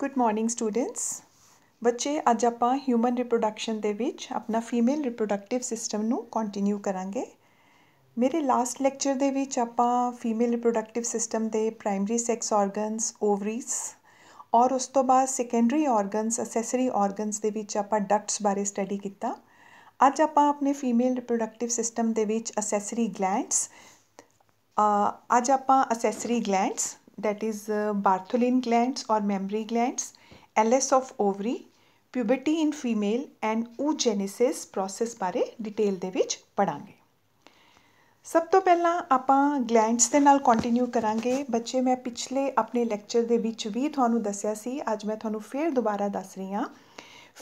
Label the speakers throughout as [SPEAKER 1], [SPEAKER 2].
[SPEAKER 1] Good morning students ਬੱਚੇ ਅੱਜ ਆਪਾਂ ਹਿਊਮਨ ਰਿਪਰੋਡਕਸ਼ਨ ਦੇ ਵਿੱਚ ਆਪਣਾ ਫੀਮੇਲ ਰਿਪਰੋਡਕਟਿਵ ਸਿਸਟਮ ਨੂੰ ਕੰਟੀਨਿਊ ਕਰਾਂਗੇ ਮੇਰੇ ਲਾਸਟ ਲੈਕਚਰ ਦੇ ਵਿੱਚ ਆਪਾਂ ਫੀਮੇਲ ਰਿਪਰੋਡਕਟਿਵ ਸਿਸਟਮ ਦੇ ਪ੍ਰਾਇਮਰੀ ਸੈਕਸ ਆਰਗਨਸ ਓਵਰੀਸ ਔਰ ਉਸ ਤੋਂ ਬਾਅਦ ਸੈਕੰਡਰੀ ਆਰਗਨਸ ਅਸੈਸਰੀ ਆਰਗਨਸ ਦੇ ਵਿੱਚ ਆਪਾਂ ਡਕਟਸ ਬਾਰੇ ਸਟੱਡੀ ਕੀਤਾ ਅੱਜ ਆਪਾਂ ਆਪਣੇ ਫੀਮੇਲ ਰਿਪਰੋਡਕਟਿਵ ਸਿਸਟਮ ਦੇ ਵਿੱਚ ਅਸੈਸਰੀ ਗਲੈਂਡਸ ਅੱਜ ਆਪਾਂ accessory glands that is uh, Bartholin glands or mammary glands, LS of ovary, puberty in female and oogenesis process ਬਾਰੇ ਡਿਟੇਲ ਦੇ ਵਿੱਚ ਪੜਾਂਗੇ ਸਭ ਤੋਂ ਪਹਿਲਾਂ ਆਪਾਂ ਗਲੈਂਡਸ ਦੇ ਨਾਲ ਕੰਟੀਨਿਊ ਕਰਾਂਗੇ ਬੱਚੇ ਮੈਂ ਪਿਛਲੇ ਆਪਣੇ ਲੈਕਚਰ ਦੇ ਵਿੱਚ ਵੀ ਤੁਹਾਨੂੰ ਦੱਸਿਆ ਸੀ ਅੱਜ ਮੈਂ ਤੁਹਾਨੂੰ ਫੇਰ ਦੁਬਾਰਾ ਦੱਸ ਰਹੀ ਹਾਂ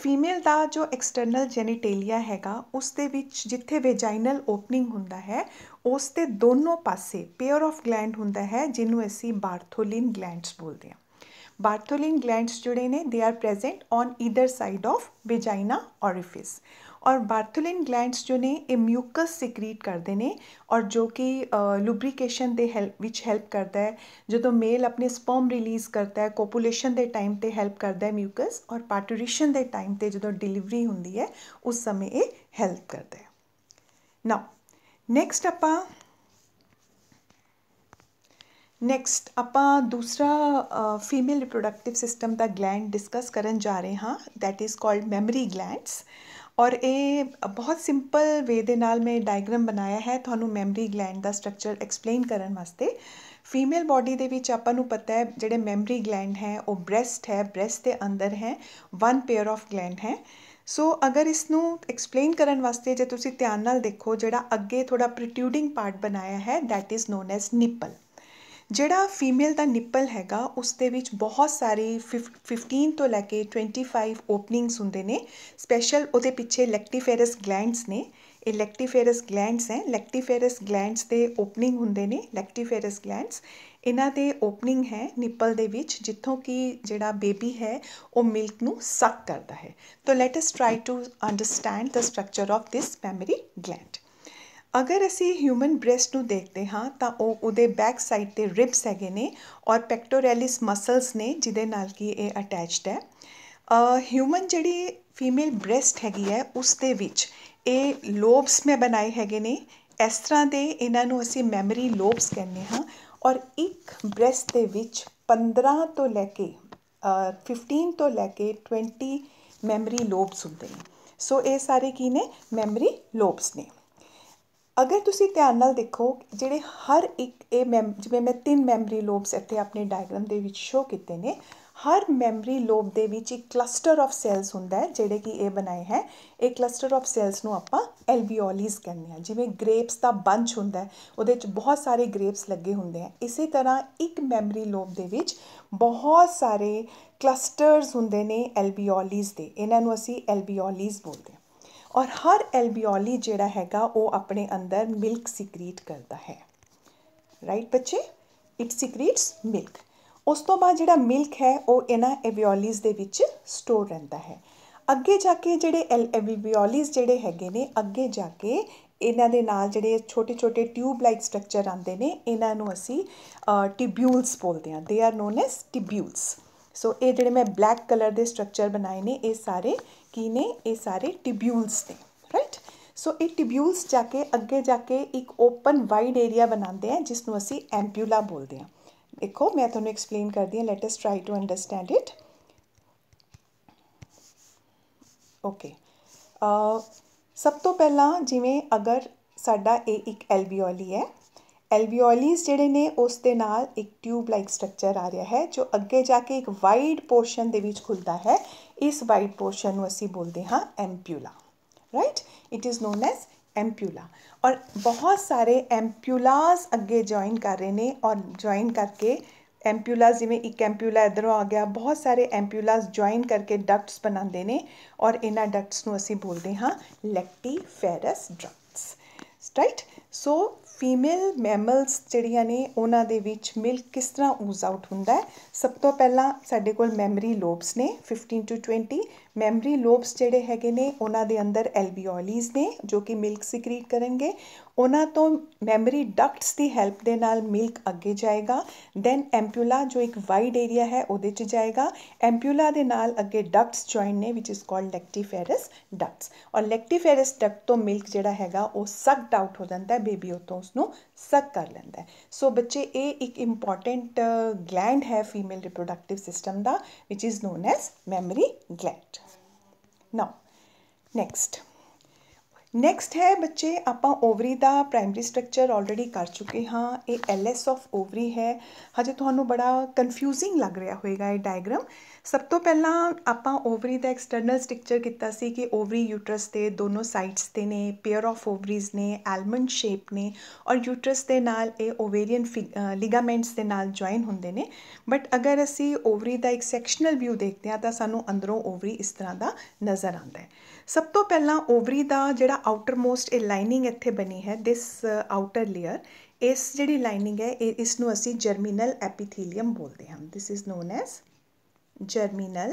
[SPEAKER 1] ਫੀਮੇਲ ਦਾ ਜੋ ਐਕਸਟਰਨਲ ਜੈਨੀਟੇਲੀਆ ਹੈਗਾ ਉਸ ਦੇ ਵਿੱਚ ਜਿੱਥੇ ਵੇਜਾਈਨਲ ਓਪਨਿੰਗ ਹੁੰਦਾ ਹੈ ਉਸ ਤੇ ਦੋਨੋਂ ਪਾਸੇ ਪੇਅਰ ਆਫ ਗਲੈਂਡ ਹੁੰਦਾ ਹੈ ਜਿਹਨੂੰ ਅਸੀਂ ਬਾਰਥੋਲਿਨ ਗਲੈਂਡਸ ਬੋਲਦੇ ਹਾਂ ਬਾਰਥੋਲਿਨ ਗਲੈਂਡਸ ਜੁੜੇ ਨੇ they are present on either side of vagina orifice ਔਰ ਬਾਰਥੋਲਿਨ ਗਲੈਂਡਸ ਜੋ ਨੇ ਇਹ ਮਿਊਕਸ ਸਿਕਰੀਟ ਕਰਦੇ ਨੇ ਔਰ ਜੋ ਕਿ ਲੂਬਰੀਕੇਸ਼ਨ ਦੇ ਹੈਲਪ ਵਿੱਚ ਹੈਲਪ ਕਰਦਾ ਹੈ ਜਦੋਂ ਮੇਲ ਆਪਣੇ ਸਪਰਮ ਰਿਲੀਜ਼ ਕਰਦਾ ਹੈ ਕੋਪੂਲੇਸ਼ਨ ਦੇ ਟਾਈਮ ਤੇ ਹੈਲਪ ਕਰਦਾ ਹੈ ਮਿਊਕਸ ਔਰ ਪਾਰਟੂਰੀਸ਼ਨ ਦੇ ਟਾਈਮ ਤੇ ਜਦੋਂ ਡਿਲੀਵਰੀ ਹੁੰਦੀ ਹੈ ਉਸ ਸਮੇਂ ਇਹ ਹੈਲਪ ਕਰਦਾ ਹੈ ਨਾਓ ਨੈਕਸਟ ਆਪਾਂ ਨੈਕਸਟ ਆਪਾਂ ਦੂਸਰਾ ਫੀਮੇਲ ਰਿਪਰੋਡਕਟਿਵ ਸਿਸਟਮ ਦਾ ਗਲੈਂਡ ਡਿਸਕਸ ਕਰਨ ਜਾ ਰਹੇ ਹਾਂ that is called mammary glands ਔਰ ਇਹ ਬਹੁਤ ਸਿੰਪਲ ਵੇ ਦੇ ਨਾਲ ਮੈਂ ਡਾਇਗਰਾਮ ਬਣਾਇਆ ਹੈ ਤੁਹਾਨੂੰ ਮੈਮਰੀ ਗਲੈਂਡ ਦਾ ਸਟਰਕਚਰ ਐਕਸਪਲੇਨ ਕਰਨ ਵਾਸਤੇ ਫੀਮੇਲ ਬਾਡੀ ਦੇ ਵਿੱਚ ਆਪਾਂ ਨੂੰ ਪਤਾ ਹੈ ਜਿਹੜੇ ਮੈਮਰੀ ਗਲੈਂਡ ਹੈ ਉਹ ਬ੍ਰੈਸਟ ਹੈ ਬ੍ਰੈਸਟ ਦੇ ਅੰਦਰ ਹੈ ਵਨ ਪੇਅਰ ਆਫ ਗਲੈਂਡ ਹੈ ਸੋ ਅਗਰ ਇਸ ਨੂੰ ਐਕਸਪਲੇਨ ਕਰਨ ਵਾਸਤੇ ਜੇ ਤੁਸੀਂ ਧਿਆਨ ਨਾਲ ਦੇਖੋ ਜਿਹੜਾ ਅੱਗੇ ਥੋੜਾ ਪ੍ਰੋਟਿਊਡਿੰਗ ਪਾਰਟ ਬਣਾਇਆ ਹੈ that is known as nipple ਜਿਹੜਾ ਫੀਮੇਲ ਦਾ ਨਿੱਪਲ ਹੈਗਾ ਉਸ ਦੇ ਵਿੱਚ ਬਹੁਤ ਸਾਰੀ 15 ਤੋਂ ਲੈ ਕੇ 25 ਫਾਈਵ ਓਪਨਿੰਗਸ ਹੁੰਦੇ ਨੇ ਸਪੈਸ਼ਲ ਉਹਦੇ ਪਿੱਛੇ ਲੈਕਟੀਫੇਰਸ ਗਲੈਂਡਸ ਨੇ ਇਹ ਲੈਕਟੀਫੇਰਸ ਗਲੈਂਡਸ ਹੈ ਲੈਕਟੀਫੇਰਸ ਗਲੈਂਡਸ ਦੇ ਓਪਨਿੰਗ ਹੁੰਦੇ ਨੇ ਲੈਕਟੀਫੇਰਸ ਗਲੈਂਡਸ ਇਹਨਾਂ ਦੇ ਓਪਨਿੰਗ ਹੈ ਨਿੱਪਲ ਦੇ ਵਿੱਚ ਜਿੱਥੋਂ ਕਿ ਜਿਹੜਾ ਬੇਬੀ ਹੈ ਉਹ ਮਿਲਕ ਨੂੰ ਸੱਕ ਕਰਦਾ ਹੈ ਤਾਂ let us try to understand the structure of this mammary gland ਅਗਰ ਅਸੀਂ ਹਿਊਮਨ ਬ੍ਰੈਸਟ ਨੂੰ ਦੇਖਦੇ ਹਾਂ ਤਾਂ ਉਹ ਉਹਦੇ ਬੈਕ ਸਾਈਡ ਤੇ ਰਿਬਸ ਹੈਗੇ ਨੇ ਔਰ ਪੈਕਟੋਰੈਲਿਸ ਮਸਲਸ ਨੇ ਜਿਹਦੇ ਨਾਲ ਕੀ ਇਹ ਅਟੈਚਡ ਹੈ ਅ ਹਿਊਮਨ ਜਿਹੜੀ ਫੀਮੇਲ ਬ੍ਰੈਸਟ ਹੈਗੀ ਹੈ ਉਸ ਦੇ ਵਿੱਚ ਇਹ ਲੋਬਸ ਮੇ ਬਣਾਏ ਹੈਗੇ ਨੇ ਇਸ ਤਰ੍ਹਾਂ ਦੇ ਇਹਨਾਂ ਨੂੰ ਅਸੀਂ ਮੈਮਰੀ ਲੋਬਸ ਕਹਿੰਦੇ ਹਾਂ ਔਰ ਇੱਕ ਬ੍ਰੈਸਟ ਦੇ ਵਿੱਚ 15 ਤੋਂ ਲੈ ਕੇ 15 ਤੋਂ ਲੈ ਕੇ 20 ਮੈਮਰੀ ਲੋਬਸ ਹੁੰਦੇ ਨੇ ਸੋ ਇਹ ਸਾਰੇ ਕੀ ਨੇ ਮੈਮਰੀ ਲੋਬਸ ਨੇ ਅਗਰ ਤੁਸੀਂ ਧਿਆਨ ਨਾਲ ਦੇਖੋ ਜਿਹੜੇ ਹਰ ਇੱਕ ਇਹ ਜਿਵੇਂ ਮੈਂ ਤਿੰਨ ਮੈਮਰੀ ਲੋਬਸ ਇੱਥੇ ਆਪਣੇ ਡਾਇਗਰਾਮ ਦੇ ਵਿੱਚ ਸ਼ੋ ਕੀਤੇ ਨੇ ਹਰ ਮੈਮਰੀ ਲੋਬ ਦੇ ਵਿੱਚ ਇੱਕ ਕਲਸਟਰ ਆਫ ਸੈਲਸ ਹੁੰਦਾ ਹੈ ਜਿਹੜੇ ਕਿ ਇਹ ਬਣਾਏ ਹੈ ਇਹ ਕਲਸਟਰ ਆਫ ਸੈਲਸ ਨੂੰ ਆਪਾਂ ਐਲਬੀਓਲਿਸ ਕਹਿੰਦੇ ਆ ਜਿਵੇਂ ਗ੍ਰੇਪਸ ਦਾ ਬੰਚ ਹੁੰਦਾ ਹੈ ਉਹਦੇ ਵਿੱਚ ਬਹੁਤ ਸਾਰੇ ਗ੍ਰੇਪਸ ਲੱਗੇ ਹੁੰਦੇ ਆ ਇਸੇ ਤਰ੍ਹਾਂ ਇੱਕ ਮੈਮਰੀ ਲੋਬ ਦੇ ਵਿੱਚ ਬਹੁਤ ਸਾਰੇ ਕਲਸਟਰਸ ਹੁੰਦੇ ਨੇ ਐਲਬੀਓਲਿਸ ਦੇ ਇਹਨਾਂ ਨੂੰ ਅਸੀਂ ਐਲਬੀਓਲਿਸ ਬੋਲਦੇ ਹਾਂ ਔਰ ਹਰ ਐਲਬਿਓਲੀ ਜਿਹੜਾ ਹੈਗਾ ਉਹ ਆਪਣੇ ਅੰਦਰ ਮਿਲਕ ਸਿਕਰੀਟ ਕਰਦਾ ਹੈ ਰਾਈਟ ਬੱਚੇ ਇਟ ਸਿਕਰੀਟਸ ਮਿਲਕ ਉਸ ਤੋਂ ਬਾਅਦ ਜਿਹੜਾ ਮਿਲਕ ਹੈ ਉਹ ਇਹਨਾਂ ਐਵੀਓਲੀਜ਼ ਦੇ ਵਿੱਚ ਸਟੋਰ ਰਹਿੰਦਾ ਹੈ ਅੱਗੇ ਜਾ ਕੇ ਜਿਹੜੇ ਐਵੀਓਲੀਜ਼ ਜਿਹੜੇ ਹੈਗੇ ਨੇ ਅੱਗੇ ਜਾ ਕੇ ਇਹਨਾਂ ਦੇ ਨਾਲ ਜਿਹੜੇ ਛੋਟੇ ਛੋਟੇ ਟਿਊਬ ਲਾਈਕ ਸਟਰਕਚਰ ਆਉਂਦੇ ਨੇ ਇਹਨਾਂ ਨੂੰ ਅਸੀਂ ਟਿਬਿਊਲਸ ਬੋਲਦੇ ਹਾਂ they are known as tubules so ਇਹ ਜਿਹੜੇ ਮੈਂ ਬਲੈਕ ਕਲਰ ਦੇ ਸਟਰਕਚਰ ਬਣਾਏ ਨੇ ਇਹ ਸਾਰੇ ਕੀ ਨੇ ਇਹ ਸਾਰੇ ਟਿਬਿਊਲਸ ਨੇ ਰਾਈਟ ਸੋ ਇਹ ਟਿਬਿਊਲਸ ਜਾ ਕੇ ਅੱਗੇ ਜਾ ਕੇ ਇੱਕ ਓਪਨ ਵਾਈਡ ਏਰੀਆ ਬਣਾਉਂਦੇ ਆ ਜਿਸ ਨੂੰ ਅਸੀਂ ਐਂਪਿਊਲਾ ਬੋਲਦੇ ਆ ਦੇਖੋ ਮੈਂ ਤੁਹਾਨੂੰ ਐਕਸਪਲੇਨ ਕਰਦੀ ਆ let us try to understand it okay ਅ ਸਭ ਤੋਂ ਪਹਿਲਾਂ ਜਿਵੇਂ ਅਗਰ ਸਾਡਾ ਇਹ ਇੱਕ ਐਲਵੀਓਲੀ ਹੈ ਐਲਵੀਓਲੀਸ ਜਿਹੜੇ ਨੇ ਉਸ ਦੇ ਨਾਲ ਇੱਕ ਟਿਊਬ ਲਾਈਕ ਸਟਰਕਚਰ ਆ ਰਿਹਾ ਹੈ ਜੋ ਅੱਗੇ ਜਾ ਕੇ ਇੱਕ ਵਾਈਡ ਪੋਰਸ਼ਨ ਦੇ ਵਿੱਚ ਖੁੱਲਦਾ ਹੈ इस वाइट पोर्शन में असी बोलते हाँ ampulla right it is known as ampulla और बहुत सारे एम्प्यूलाज अगे ज्वाइन कर रहे ने और ज्वाइन करके एम्प्यूलाज जिमें एक एम्प्यूला इधरों आ गया बहुत सारे एम्प्यूलाज ज्वाइन करके डक्ट्स बनाते हैं और इन्ह डक्ट्स असी बोलते हाँ लैक्टीफेरस ਲੈਕਟੀਫੈਰਸ राइट सो ਫੀਮੇਲ ਮੈਮਲਸ ਜਿਹੜੀਆਂ ਨੇ ਉਹਨਾਂ ਦੇ ਵਿੱਚ ਮਿਲਕ ਕਿਸ ਤਰ੍ਹਾਂ ਊਜ਼ ਆਊਟ ਹੁੰਦਾ ਹੈ ਸਭ ਤੋਂ ਪਹਿਲਾਂ ਸਾਡੇ ਕੋਲ ਮੈਮਰੀ ਲੋਬਸ ਨੇ 15 ਟੂ ਮੈਮਰੀ ਲੋਬਸ ਜਿਹੜੇ ਹੈਗੇ ਨੇ ਉਹਨਾਂ ਦੇ ਅੰਦਰ ਐਲਵੀਓਲੀਜ਼ ਨੇ ਜੋ ਕਿ ਮਿਲਕ ਸਿਕਰੀਟ ਕਰਨਗੇ ਉਹਨਾਂ ਤੋਂ ਮੈਮਰੀ ਡਕਟਸ ਦੀ ਹੈਲਪ ਦੇ ਨਾਲ ਮਿਲਕ ਅੱਗੇ ਜਾਏਗਾ ਦੈਨ ਐਮਪਿਊਲਾ ਜੋ ਇੱਕ ਵਾਈਡ ਏਰੀਆ ਹੈ ਉਹਦੇ 'ਚ ਜਾਏਗਾ ਐਮਪਿਊਲਾ ਦੇ ਨਾਲ ਅੱਗੇ ਡਕਟਸ ਜੁਆਇਨ ਨੇ ਵਿਚ ਇਸ ਕਾਲਡ ਲੈਕਟੀਫੈਰਸ ਡਕਟਸ ਔਰ ਲੈਕਟੀਫੈਰਸ ਡਕਟ ਤੋਂ ਮਿਲਕ ਜਿਹੜਾ ਹੈਗਾ ਉਹ ਸਕਟ ਆਊਟ ਹੋ ਜਾਂਦਾ ਹੈ ਬੇਬੀ ਉਤੋਂ ਉਸ ਨੂੰ ਸਕ ਕਰ ਲੈਂਦਾ ਸੋ ਬੱਚੇ ਇਹ ਇੱਕ ਇੰਪੋਰਟੈਂਟ ਗਲੈਂਡ ਹੈ ਫੀਮੇਲ ਰਿਪਰੋਡਕਟਿਵ ਸਿਸਟਮ ਦਾ which is known as mammary gland now next next ਹੈ ਬੱਚੇ ਆਪਾਂ ਓਵਰੀ ਦਾ ਪ੍ਰਾਇਮਰੀ ਸਟਰਕਚਰ ਆਲਰੇਡੀ ਕਰ ਚੁੱਕੇ ਹਾਂ ਇਹ ਐਲਐਸ ਆਫ ਓਵਰੀ ਹੈ ਹਜੇ ਤੁਹਾਨੂੰ ਬੜਾ ਕਨਫਿਊਜ਼ਿੰਗ ਲੱਗ ਰਿਹਾ ਹੋਵੇਗਾ ਇਹ ਡਾਇਗਰਾਮ ਸਭ ਤੋਂ ਪਹਿਲਾਂ ਆਪਾਂ ਓਵਰੀ ਦਾ ਐਕਸਟਰਨਲ ਸਟ੍ਰਕਚਰ ਕੀਤਾ ਸੀ ਕਿ ਓਵਰੀ ਯੂਟਰਸ ਦੇ ਦੋਨੋਂ ਸਾਈਡਸ ਤੇ ਨੇ ਪੇਅਰ ਆਫ ਓਵਰੀਜ਼ ਨੇ ਐਲਮੰਡ ਸ਼ੇਪ ਨੇ ਔਰ ਯੂਟਰਸ ਦੇ ਨਾਲ ਇਹ ਓਵੇਰੀਅਨ ਲਿਗਾਮੈਂਟਸ ਦੇ ਨਾਲ ਜੁਆਇਨ ਹੁੰਦੇ ਨੇ ਬਟ ਅਗਰ ਅਸੀਂ ਓਵਰੀ ਦਾ ਇੱਕ ਸੈਕਸ਼ਨਲ ਵਿਊ ਦੇਖਦੇ ਹਾਂ ਤਾਂ ਸਾਨੂੰ ਅੰਦਰੋਂ ਓਵਰੀ ਇਸ ਤਰ੍ਹਾਂ ਦਾ ਨਜ਼ਰ ਆਉਂਦਾ ਹੈ ਸਭ ਤੋਂ ਪਹਿਲਾਂ ਓਵਰੀ ਦਾ ਜਿਹੜਾ ਆਊਟਰ ਮੋਸਟ ਇਹ ਲਾਈਨਿੰਗ ਇੱਥੇ ਬਣੀ ਹੈ ਥਿਸ ਆਊਟਰ ਲੇਅਰ ਇਸ ਜਿਹੜੀ ਲਾਈਨਿੰਗ ਹੈ ਇਸ ਨੂੰ ਅਸੀਂ ਜਰਮੀਨਲ ਐਪੀਥੀਲੀਅਮ ਬੋਲਦੇ ਹਾਂ this is known as germinal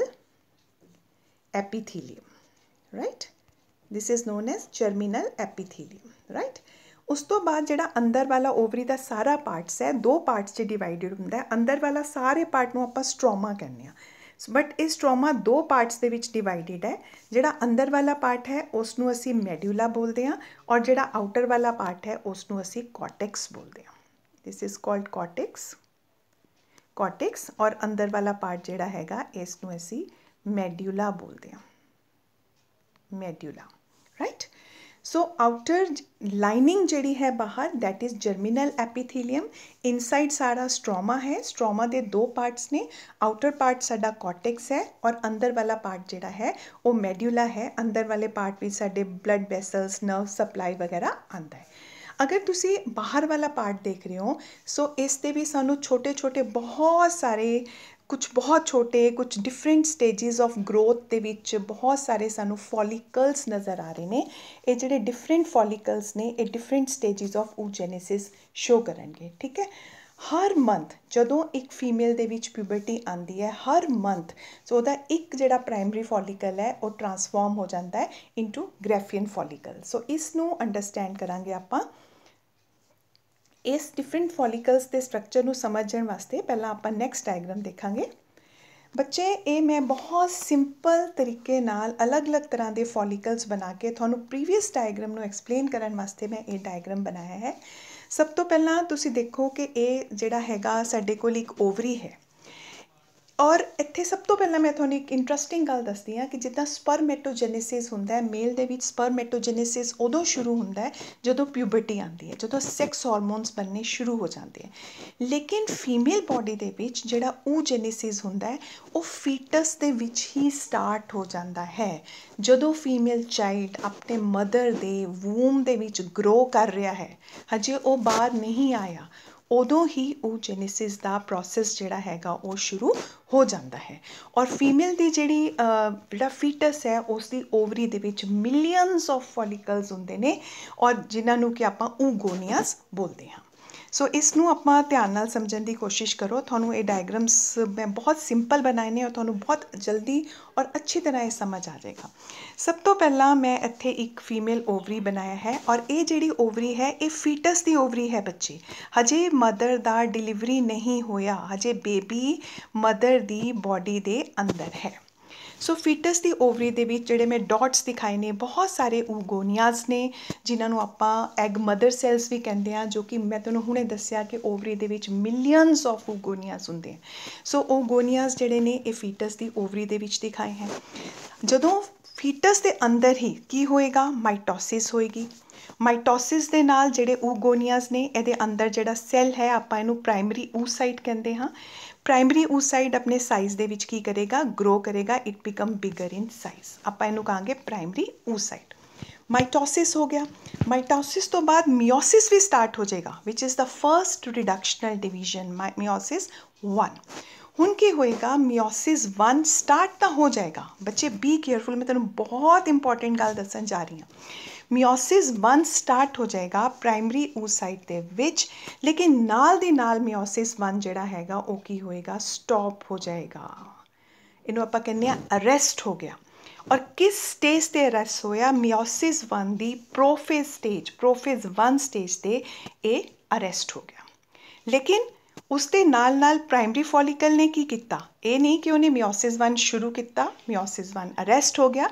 [SPEAKER 1] epithelium right this is known as germinal epithelium right ਉਸ ਤੋਂ ਬਾਅਦ ਜਿਹੜਾ ਅੰਦਰ ਵਾਲਾ ਓਵਰੀ ਦਾ ਸਾਰਾ ਪਾਰਟਸ ਹੈ ਦੋ ਪਾਰਟਸ 'ਚ ਡਿਵਾਈਡਡ ਹੁੰਦਾ ਹੈ ਅੰਦਰ ਵਾਲਾ ਸਾਰੇ ਪਾਰਟ ਨੂੰ ਆਪਾਂ ਸਟ੍ਰੋਮਾ ਕਹਿੰਦੇ ਆ ਬਟ ਇਹ ਸਟ੍ਰੋਮਾ ਦੋ ਪਾਰਟਸ ਦੇ ਵਿੱਚ ਡਿਵਾਈਡਡ ਹੈ ਜਿਹੜਾ ਅੰਦਰ ਵਾਲਾ ਪਾਰਟ ਹੈ ਉਸ ਨੂੰ ਅਸੀਂ ਮੈਡਿਊਲਾ ਬੋਲਦੇ ਆ ਔਰ ਜਿਹੜਾ ਆਊਟਰ ਵਾਲਾ ਪਾਰਟ ਹੈ ਉਸ ਨੂੰ ਅਸੀਂ ਕੋਰਟੈਕਸ ਬੋਲਦੇ ਆ this is called cortex cortex और अंदर वाला पार्ट जोड़ा हैगा ਇਸ असी मैड्यूला बोलते हैं medulla right so outer lining जड़ी है बाहर that is germinal epithelium inside सारा स्ट्रोमा है स्ट्रोमा दे दो पार्ट्स ने आउटर पार्ट साडा कॉटेक्स है और अंदर वाला पार्ट जड़ा है वो मेड्यूला है अंदर वाले पार्ट भी साढ़े ब्लड वैसल्स नर्व सप्लाई वगैरह आंदा है ਅਗਰ ਤੁਸੀਂ ਬਾਹਰ ਵਾਲਾ ਪਾਰਟ ਦੇਖ ਰਹੇ ਹੋ ਸੋ ਇਸ ਤੇ ਵੀ ਸਾਨੂੰ ਛੋਟੇ ਛੋਟੇ ਬਹੁਤ ਸਾਰੇ ਕੁਝ ਬਹੁਤ ਛੋਟੇ ਕੁਝ ਡਿਫਰੈਂਟ ਸਟੇजेस ਆਫ ਗਰੋਥ ਦੇ ਵਿੱਚ ਬਹੁਤ ਸਾਰੇ ਸਾਨੂੰ ਫੋਲਿਕਲਸ ਨਜ਼ਰ ਆ ਰਹੇ ਨੇ ਇਹ ਜਿਹੜੇ ਡਿਫਰੈਂਟ ਫੋਲਿਕਲਸ ਨੇ ਇਹ different stages of oogenesis show ਕਰਨਗੇ ਠੀਕ ਹੈ ਹਰ ਮੰਥ ਜਦੋਂ ਇੱਕ ਫੀਮੇਲ ਦੇ ਵਿੱਚ ਪਿਊਬਰਟੀ ਆਉਂਦੀ ਹੈ ਹਰ ਮੰਥ ਸੋ ਉਹਦਾ ਇੱਕ ਜਿਹੜਾ ਪ੍ਰਾਇਮਰੀ ਫੋਲੀਕਲ ਹੈ ਉਹ ਟਰਾਂਸਫਾਰਮ ਹੋ ਜਾਂਦਾ ਹੈ ਇਨਟੂ ਗ੍ਰੈਫੀਨ ਫੋਲੀਕਲ ਸੋ ਇਸ ਨੂੰ ਅੰਡਰਸਟੈਂਡ ਕਰਾਂਗੇ ਆਪਾਂ ਇਸ ਡਿਫਰੈਂਟ ਫੋਲੀਕਲਸ ਦੇ ਸਟਰਕਚਰ ਨੂੰ ਸਮਝਣ ਵਾਸਤੇ ਪਹਿਲਾਂ ਆਪਾਂ ਨੈਕਸਟ ਡਾਇਗਰਾਮ ਦੇਖਾਂਗੇ ਬੱਚੇ ਇਹ ਮੈਂ ਬਹੁਤ ਸਿੰਪਲ ਤਰੀਕੇ ਨਾਲ ਅਲੱਗ-ਅਲੱਗ ਤਰ੍ਹਾਂ ਦੇ ਫੋਲੀਕਲਸ ਬਣਾ ਕੇ ਤੁਹਾਨੂੰ ਪ੍ਰੀਵੀਅਸ ਡਾਇਗਰਾਮ ਨੂੰ ਐਕਸਪਲੇਨ ਕਰਨ ਵਾਸਤੇ ਮੈਂ ਇਹ ਡਾਇਗਰਾਮ ਬਣਾਇਆ ਹੈ ਸਭ ਤੋਂ ਪਹਿਲਾਂ ਤੁਸੀਂ ਦੇਖੋ ਕਿ ਇਹ ਜਿਹੜਾ ਹੈਗਾ ਸਾਡੇ ਕੋਲ ਇੱਕ ਓਵਰੀ ਹੈ ਔਰ ਇੱਥੇ ਸਭ ਤੋਂ ਪਹਿਲਾਂ ਮੈਂ ਤੁਹਾਨੂੰ ਇੱਕ ਇੰਟਰਸਟਿੰਗ ਗੱਲ ਦੱਸਦੀ ਹਾਂ ਕਿ ਜਿੱਦਾਂ ਸਪਰਮੈਟੋਜੈਨੇਸਿਸ ਹੁੰਦਾ ਹੈ ਮੇਲ ਦੇ ਵਿੱਚ ਸਪਰਮੈਟੋਜੈਨੇਸਿਸ ਉਦੋਂ ਸ਼ੁਰੂ ਹੁੰਦਾ ਹੈ ਜਦੋਂ ਪਿਊਬਰਟੀ ਆਉਂਦੀ ਹੈ ਜਦੋਂ ਸੈਕਸ ਹਾਰਮੋਨਸ ਬਣਨੇ ਸ਼ੁਰੂ ਹੋ ਜਾਂਦੇ ਹਨ ਲੇਕਿਨ ਫੀਮੇਲ ਬੋਡੀ ਦੇ ਵਿੱਚ ਜਿਹੜਾ ਓਜੈਨੇਸਿਸ ਹੁੰਦਾ ਹੈ ਉਹ ਫੀਟਸ ਦੇ ਵਿੱਚ ਹੀ ਸਟਾਰਟ ਹੋ ਜਾਂਦਾ ਹੈ ਜਦੋਂ ਫੀਮੇਲ ਚਾਈਲਡ ਆਪਣੇ ਮਦਰ ਦੇ ਵੂਮ ਦੇ ਵਿੱਚ ਗਰੋ ਕਰ ਰਿਹਾ ਹੈ ਹਜੇ ਉਹ ਬਾਹਰ ਨਹੀਂ ਆਇਆ ਉਦੋਂ ਹੀ ਉਹ ਜੈਨੇਸਿਸ ਦਾ ਪ੍ਰੋਸੈਸ ਜਿਹੜਾ ਹੈਗਾ ਉਹ ਸ਼ੁਰੂ ਹੋ ਜਾਂਦਾ ਹੈ ਔਰ ਫੀਮੇਲ ਦੀ ਜਿਹੜੀ ਜਿਹੜਾ ਫੀਟਸ ਹੈ ਉਸ ਦੀ ਓਵਰੀ ਦੇ ਵਿੱਚ ਮਿਲੀਅਨਸ ਆਫ ਫੋਲੀਕਲਸ ਹੁੰਦੇ ਨੇ ਔਰ ਜਿਨ੍ਹਾਂ ਨੂੰ ਕਿ ਆਪਾਂ ਊਗੋਨੀਆਸ ਬੋਲਦੇ ਹਾਂ ਸੋ ਇਸ ਨੂੰ ਆਪਾਂ ਧਿਆਨ ਨਾਲ ਸਮਝਣ ਦੀ ਕੋਸ਼ਿਸ਼ ਕਰੋ ਤੁਹਾਨੂੰ ਇਹ ਡਾਇਗ੍ਰਾਮਸ ਮੈਂ ਬਹੁਤ ਸਿੰਪਲ ਬਣਾਏ ਨੇ ਔਰ ਤੁਹਾਨੂੰ ਬਹੁਤ ਜਲਦੀ ਔਰ ਅੱਛੀ ਤਰ੍ਹਾਂ ਇਹ ਸਮਝ ਆ ਜਾਏਗਾ ਸਭ ਤੋਂ ਪਹਿਲਾਂ ਮੈਂ ਇੱਥੇ ਇੱਕ ਫੀਮੇਲ ਓਵਰੀ ਬਣਾਇਆ ਹੈ ਔਰ ਇਹ ਜਿਹੜੀ ਓਵਰੀ ਹੈ ਇਹ ਫੀਟਸ ਦੀ ਓਵਰੀ ਹੈ ਬੱਚੇ ਹਜੇ ਮਦਰ ਦਾ ਡਿਲੀਵਰੀ ਨਹੀਂ ਹੋਇਆ ਹਜੇ ਬੇਬੀ ਮਦਰ ਦੀ ਬਾਡੀ ਦੇ ਅੰਦਰ ਹੈ ਸੋ ਫੀਟਸ ਦੀ ਓਵਰੀ ਦੇ ਵਿੱਚ ਜਿਹੜੇ ਮੈਂ ਡਾਟਸ ਦਿਖਾਏ ਨੇ ਬਹੁਤ ਸਾਰੇ ਊਗੋਨੀਆਜ਼ ਨੇ ਜਿਨ੍ਹਾਂ ਨੂੰ ਆਪਾਂ ਐਗ ਮਦਰ ਸੈਲਸ ਵੀ ਕਹਿੰਦੇ ਆ ਜੋ ਕਿ ਮੈਂ ਤੁਹਾਨੂੰ ਹੁਣੇ ਦੱਸਿਆ ਕਿ ਓਵਰੀ ਦੇ ਵਿੱਚ ਮਿਲੀਅਨਸ ਆਫ ਊਗੋਨੀਆਜ਼ ਹੁੰਦੇ ਆ ਸੋ ਊਗੋਨੀਆਜ਼ ਜਿਹੜੇ ਨੇ ਇਹ ਫੀਟਸ ਦੀ ਓਵਰੀ ਦੇ ਵਿੱਚ ਦਿਖਾਏ ਹਨ ਜਦੋਂ ਫੀਟਸ ਦੇ ਅੰਦਰ ਹੀ ਕੀ ਹੋਏਗਾ ਮਾਈਟੋਸਿਸ ਹੋਏਗੀ ਮਾਈਟੋਸਿਸ ਦੇ ਨਾਲ ਜਿਹੜੇ ਊਗੋਨੀਆਸ ਨੇ ਇਹਦੇ ਅੰਦਰ ਜਿਹੜਾ ਸੈੱਲ ਹੈ ਆਪਾਂ ਇਹਨੂੰ ਪ੍ਰਾਇਮਰੀ ਊਸਾਈਟ ਕਹਿੰਦੇ ਹਾਂ ਪ੍ਰਾਇਮਰੀ ਉਸ ਸਾਈਡ ਆਪਣੇ ਸਾਈਜ਼ ਦੇ ਵਿੱਚ ਕੀ ਕਰੇਗਾ ਗਰੋ ਕਰੇਗਾ it become bigger in size ਆਪਾਂ ਇਹਨੂੰ ਕਹਾਂਗੇ ਪ੍ਰਾਇਮਰੀ ਉਸ ਸਾਈਡ ਮਾਈਟੋਸਿਸ ਹੋ ਗਿਆ ਮਾਈਟੋਸਿਸ ਤੋਂ ਬਾਅਦ ਮਿਓਸਿਸ ਵੀ ਸਟਾਰਟ ਹੋ ਜਾਏਗਾ which is the first reductional division meiosis 1 ਹੁਣ ਕੀ ਹੋਏਗਾ ਮਿਓਸਿਸ 1 ਸਟਾਰਟ ਤਾਂ ਹੋ ਜਾਏਗਾ ਬੱਚੇ ਬੀ ਕੇਅਰਫੁਲ ਮੈਂ ਤੁਹਾਨੂੰ ਬਹੁਤ ਇੰਪੋਰਟੈਂਟ ਗੱਲ ਦੱਸਣ ਜਾ ਰਹੀ ਹਾਂ ਮਿਓਸਿਸ 1 ਸਟਾਰਟ ਹੋ ਜਾਏਗਾ ਪ੍ਰਾਇਮਰੀ oocyte ਦੇ ਵਿੱਚ ਲੇਕਿਨ ਨਾਲ ਦੀ ਨਾਲ ਮਿਓਸਿਸ 1 ਜਿਹੜਾ ਹੈਗਾ ਉਹ ਕੀ ਹੋਏਗਾ ਸਟਾਪ ਹੋ ਜਾਏਗਾ ਇਹਨੂੰ ਆਪਾਂ ਕਹਿੰਦੇ ਆ ਅਰੈਸਟ ਹੋ ਗਿਆ ਔਰ ਕਿਸ ਸਟੇਜ ਤੇ ਅਰੈਸਟ ਹੋਇਆ ਮਿਓਸਿਸ 1 ਦੀ ਪ੍ਰੋਫੇਜ਼ ਸਟੇਜ ਪ੍ਰੋਫੇਜ਼ 1 ਸਟੇਜ ਤੇ ਇਹ ਅਰੈਸਟ ਹੋ ਗਿਆ ਲੇਕਿਨ ਉਸ ਦੇ ਨਾਲ ਨਾਲ ਪ੍ਰਾਇਮਰੀ ਫੋਲਿਕਲ ਨੇ ਕੀ ਕੀਤਾ ਇਹ ਨਹੀਂ ਕਿ ਉਹਨੇ ਮਿਓਸਿਸ 1 ਸ਼ੁਰੂ ਕੀਤਾ ਮਿਓਸਿਸ 1 ਅਰੈਸਟ ਹੋ ਗਿਆ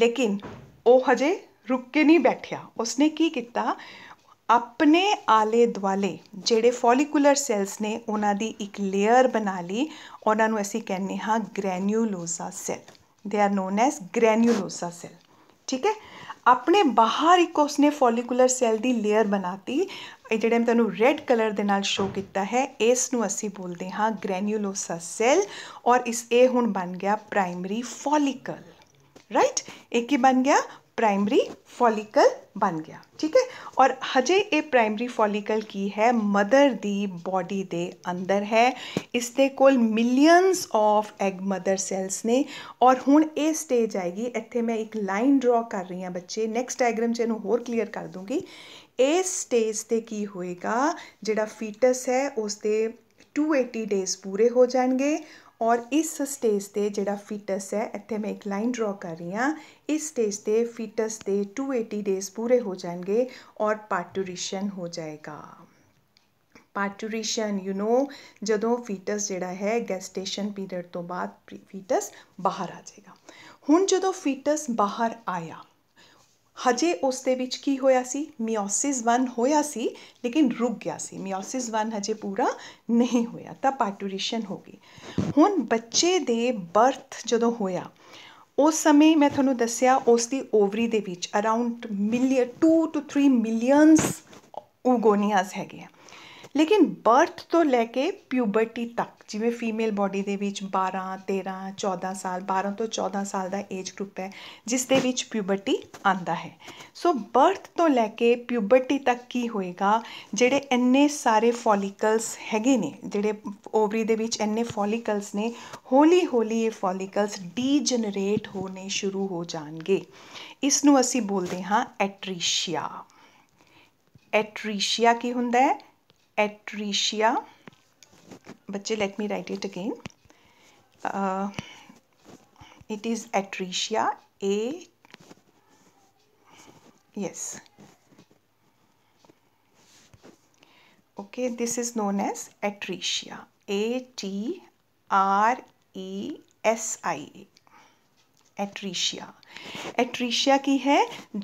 [SPEAKER 1] ਲੇਕਿਨ ਉਹ ਹਜੇ ਰੁਕ ਕੇ ਨਹੀਂ ਬੈਠਿਆ ਉਸਨੇ ਕੀ ਕੀਤਾ ਆਪਣੇ ਆਲੇ ਦੁਆਲੇ ਜਿਹੜੇ ਫੋਲਿਕੂਲਰ ਸੈਲਸ ਨੇ ਉਹਨਾਂ ਦੀ ਇੱਕ ਲੇਅਰ ਬਣਾ ਲਈ ਉਹਨਾਂ ਨੂੰ ਅਸੀਂ ਕਹਿੰਨੇ ਹਾਂ granulosa cell they are known as granulosa cell ਠੀਕ ਹੈ ਆਪਣੇ ਬਾਹਰ ਇੱਕ ਉਸਨੇ ਫੋਲਿਕੂਲਰ ਸੈਲ ਦੀ ਲੇਅਰ ਬਣਾਤੀ ਇਹ ਜਿਹੜੇ ਮੈਂ ਤੁਹਾਨੂੰ ਰੈੱਡ ਕਲਰ ਦੇ ਨਾਲ ਸ਼ੋ ਕੀਤਾ ਹੈ ਇਸ ਨੂੰ ਅਸੀਂ ਬੋਲਦੇ ਹਾਂ ਗ੍ਰੈਨਿਊਲੋਸਾ ਸੈਲ ਔਰ ਇਸ ਇਹ ਹੁਣ ਬਣ ਗਿਆ ਪ੍ਰਾਇਮਰੀ ਫੋਲਿਕਲ ਰਾਈਟ ਇਹ ਕੀ ਬਣ ਗਿਆ ਪ੍ਰਾਇਮਰੀ ਫੋਲਿਕਲ ਬਣ ਗਿਆ ਠੀਕ ਹੈ ਔਰ ਹਜੇ ਇਹ ਪ੍ਰਾਇਮਰੀ ਫੋਲਿਕਲ ਕੀ ਹੈ ਮਦਰ ਦੀ ਬਾਡੀ ਦੇ ਅੰਦਰ ਹੈ ਇਸ ਦੇ ਕੋਲ millions of egg mother cells ਨੇ ਔਰ ਹੁਣ ਇਹ ਸਟੇਜ ਆਏਗੀ ਇੱਥੇ ਮੈਂ ਇੱਕ ਲਾਈਨ ਡਰਾ ਕਰ ਰਹੀ ਹਾਂ ਬੱਚੇ ਨੈਕਸਟ ਡਾਇਗ੍ਰਾਮ 'ਚ ਇਹਨੂੰ ਹੋਰ ਕਲੀਅਰ ਕਰ ਦੂੰਗੀ ਇਸ ਸਟੇਜ ਤੇ ਕੀ ਹੋਏਗਾ ਜਿਹੜਾ ਫੀਟਸ ਹੈ ਉਸ ਦੇ 280 ਡੇਜ਼ ਪੂਰੇ ਹੋ ਜਾਣਗੇ और इस स्टेज पर जोड़ा फीटस है इतने मैं एक लाइन ड्रॉ कर रही हूँ इस स्टेज पर फीटस के टू एटी डेज पूरे हो जाएंगे और पार्टूरिशन हो जाएगा पार्टूरिशन यू नो जदों फीटस जोड़ा है गैसटेशन पीरियड तो बाद फीटस बाहर आ जाएगा हूँ जो फीटस बाहर आया ਹਜੇ ਉਸ ਦੇ ਵਿੱਚ ਕੀ ਹੋਇਆ ਸੀ ਮਿਓਸਿਸ 1 ਹੋਇਆ ਸੀ ਲੇਕਿਨ ਰੁਕ ਗਿਆ ਸੀ ਮਿਓਸਿਸ 1 ਹਜੇ ਪੂਰਾ ਨਹੀਂ ਹੋਇਆ ਤਾਂ ਪਾਰਟੂਰੀਸ਼ਨ ਹੋ ਗਈ ਹੁਣ ਬੱਚੇ ਦੇ ਬਰਥ ਜਦੋਂ ਹੋਇਆ ਉਸ ਸਮੇਂ ਮੈਂ ਤੁਹਾਨੂੰ ਦੱਸਿਆ ਉਸ ਦੀ ਓਵਰੀ ਦੇ ਵਿੱਚ around million 2 to 3 millions oogonia ਹੈਗੇ ਆ ਲੇਕਿਨ ਬਰਥ ਤੋਂ ਲੈ ਕੇ ਪਿਊਬਰਟੀ ਤੱਕ ਜਿਵੇਂ ਫੀਮੇਲ ਬਾਡੀ ਦੇ ਵਿੱਚ 12 13 14 ਸਾਲ 12 ਤੋਂ 14 ਸਾਲ ਦਾ ਏਜ ਗਰੁੱਪ ਹੈ ਜਿਸ ਦੇ ਵਿੱਚ ਪਿਊਬਰਟੀ ਆਂਦਾ ਹੈ ਸੋ ਬਰਥ ਤੋਂ ਲੈ ਕੇ ਪਿਊਬਰਟੀ ਤੱਕ ਕੀ ਹੋਏਗਾ ਜਿਹੜੇ ਇੰਨੇ ਸਾਰੇ ਫੋਲਿਕਲਸ ਹੈਗੇ ਨੇ ਜਿਹੜੇ ਓਵਰੀ ਦੇ ਵਿੱਚ ਇੰਨੇ ਫੋਲਿਕਲਸ ਨੇ ਹੌਲੀ ਹੌਲੀ ਇਹ ਫੋਲਿਕਲਸ ਡੀਜਨਰੇਟ ਹੋਣੇ ਸ਼ੁਰੂ ਹੋ ਜਾਣਗੇ ਇਸ ਨੂੰ ਅਸੀਂ ਬੋਲਦੇ ਹਾਂ ਐਟ੍ਰੀਸ਼ੀਆ ਐਟ੍ਰੀਸ਼ੀਆ ਕੀ ਹੁੰਦਾ ਹੈ atricia bache let me write it again uh, it is atricia a yes okay this is known as atricia a t r e s i a ਐਟ੍ਰੀਸ਼ੀਆ ਐਟ੍ਰੀਸ਼ੀਆ ਕੀ ਹੈ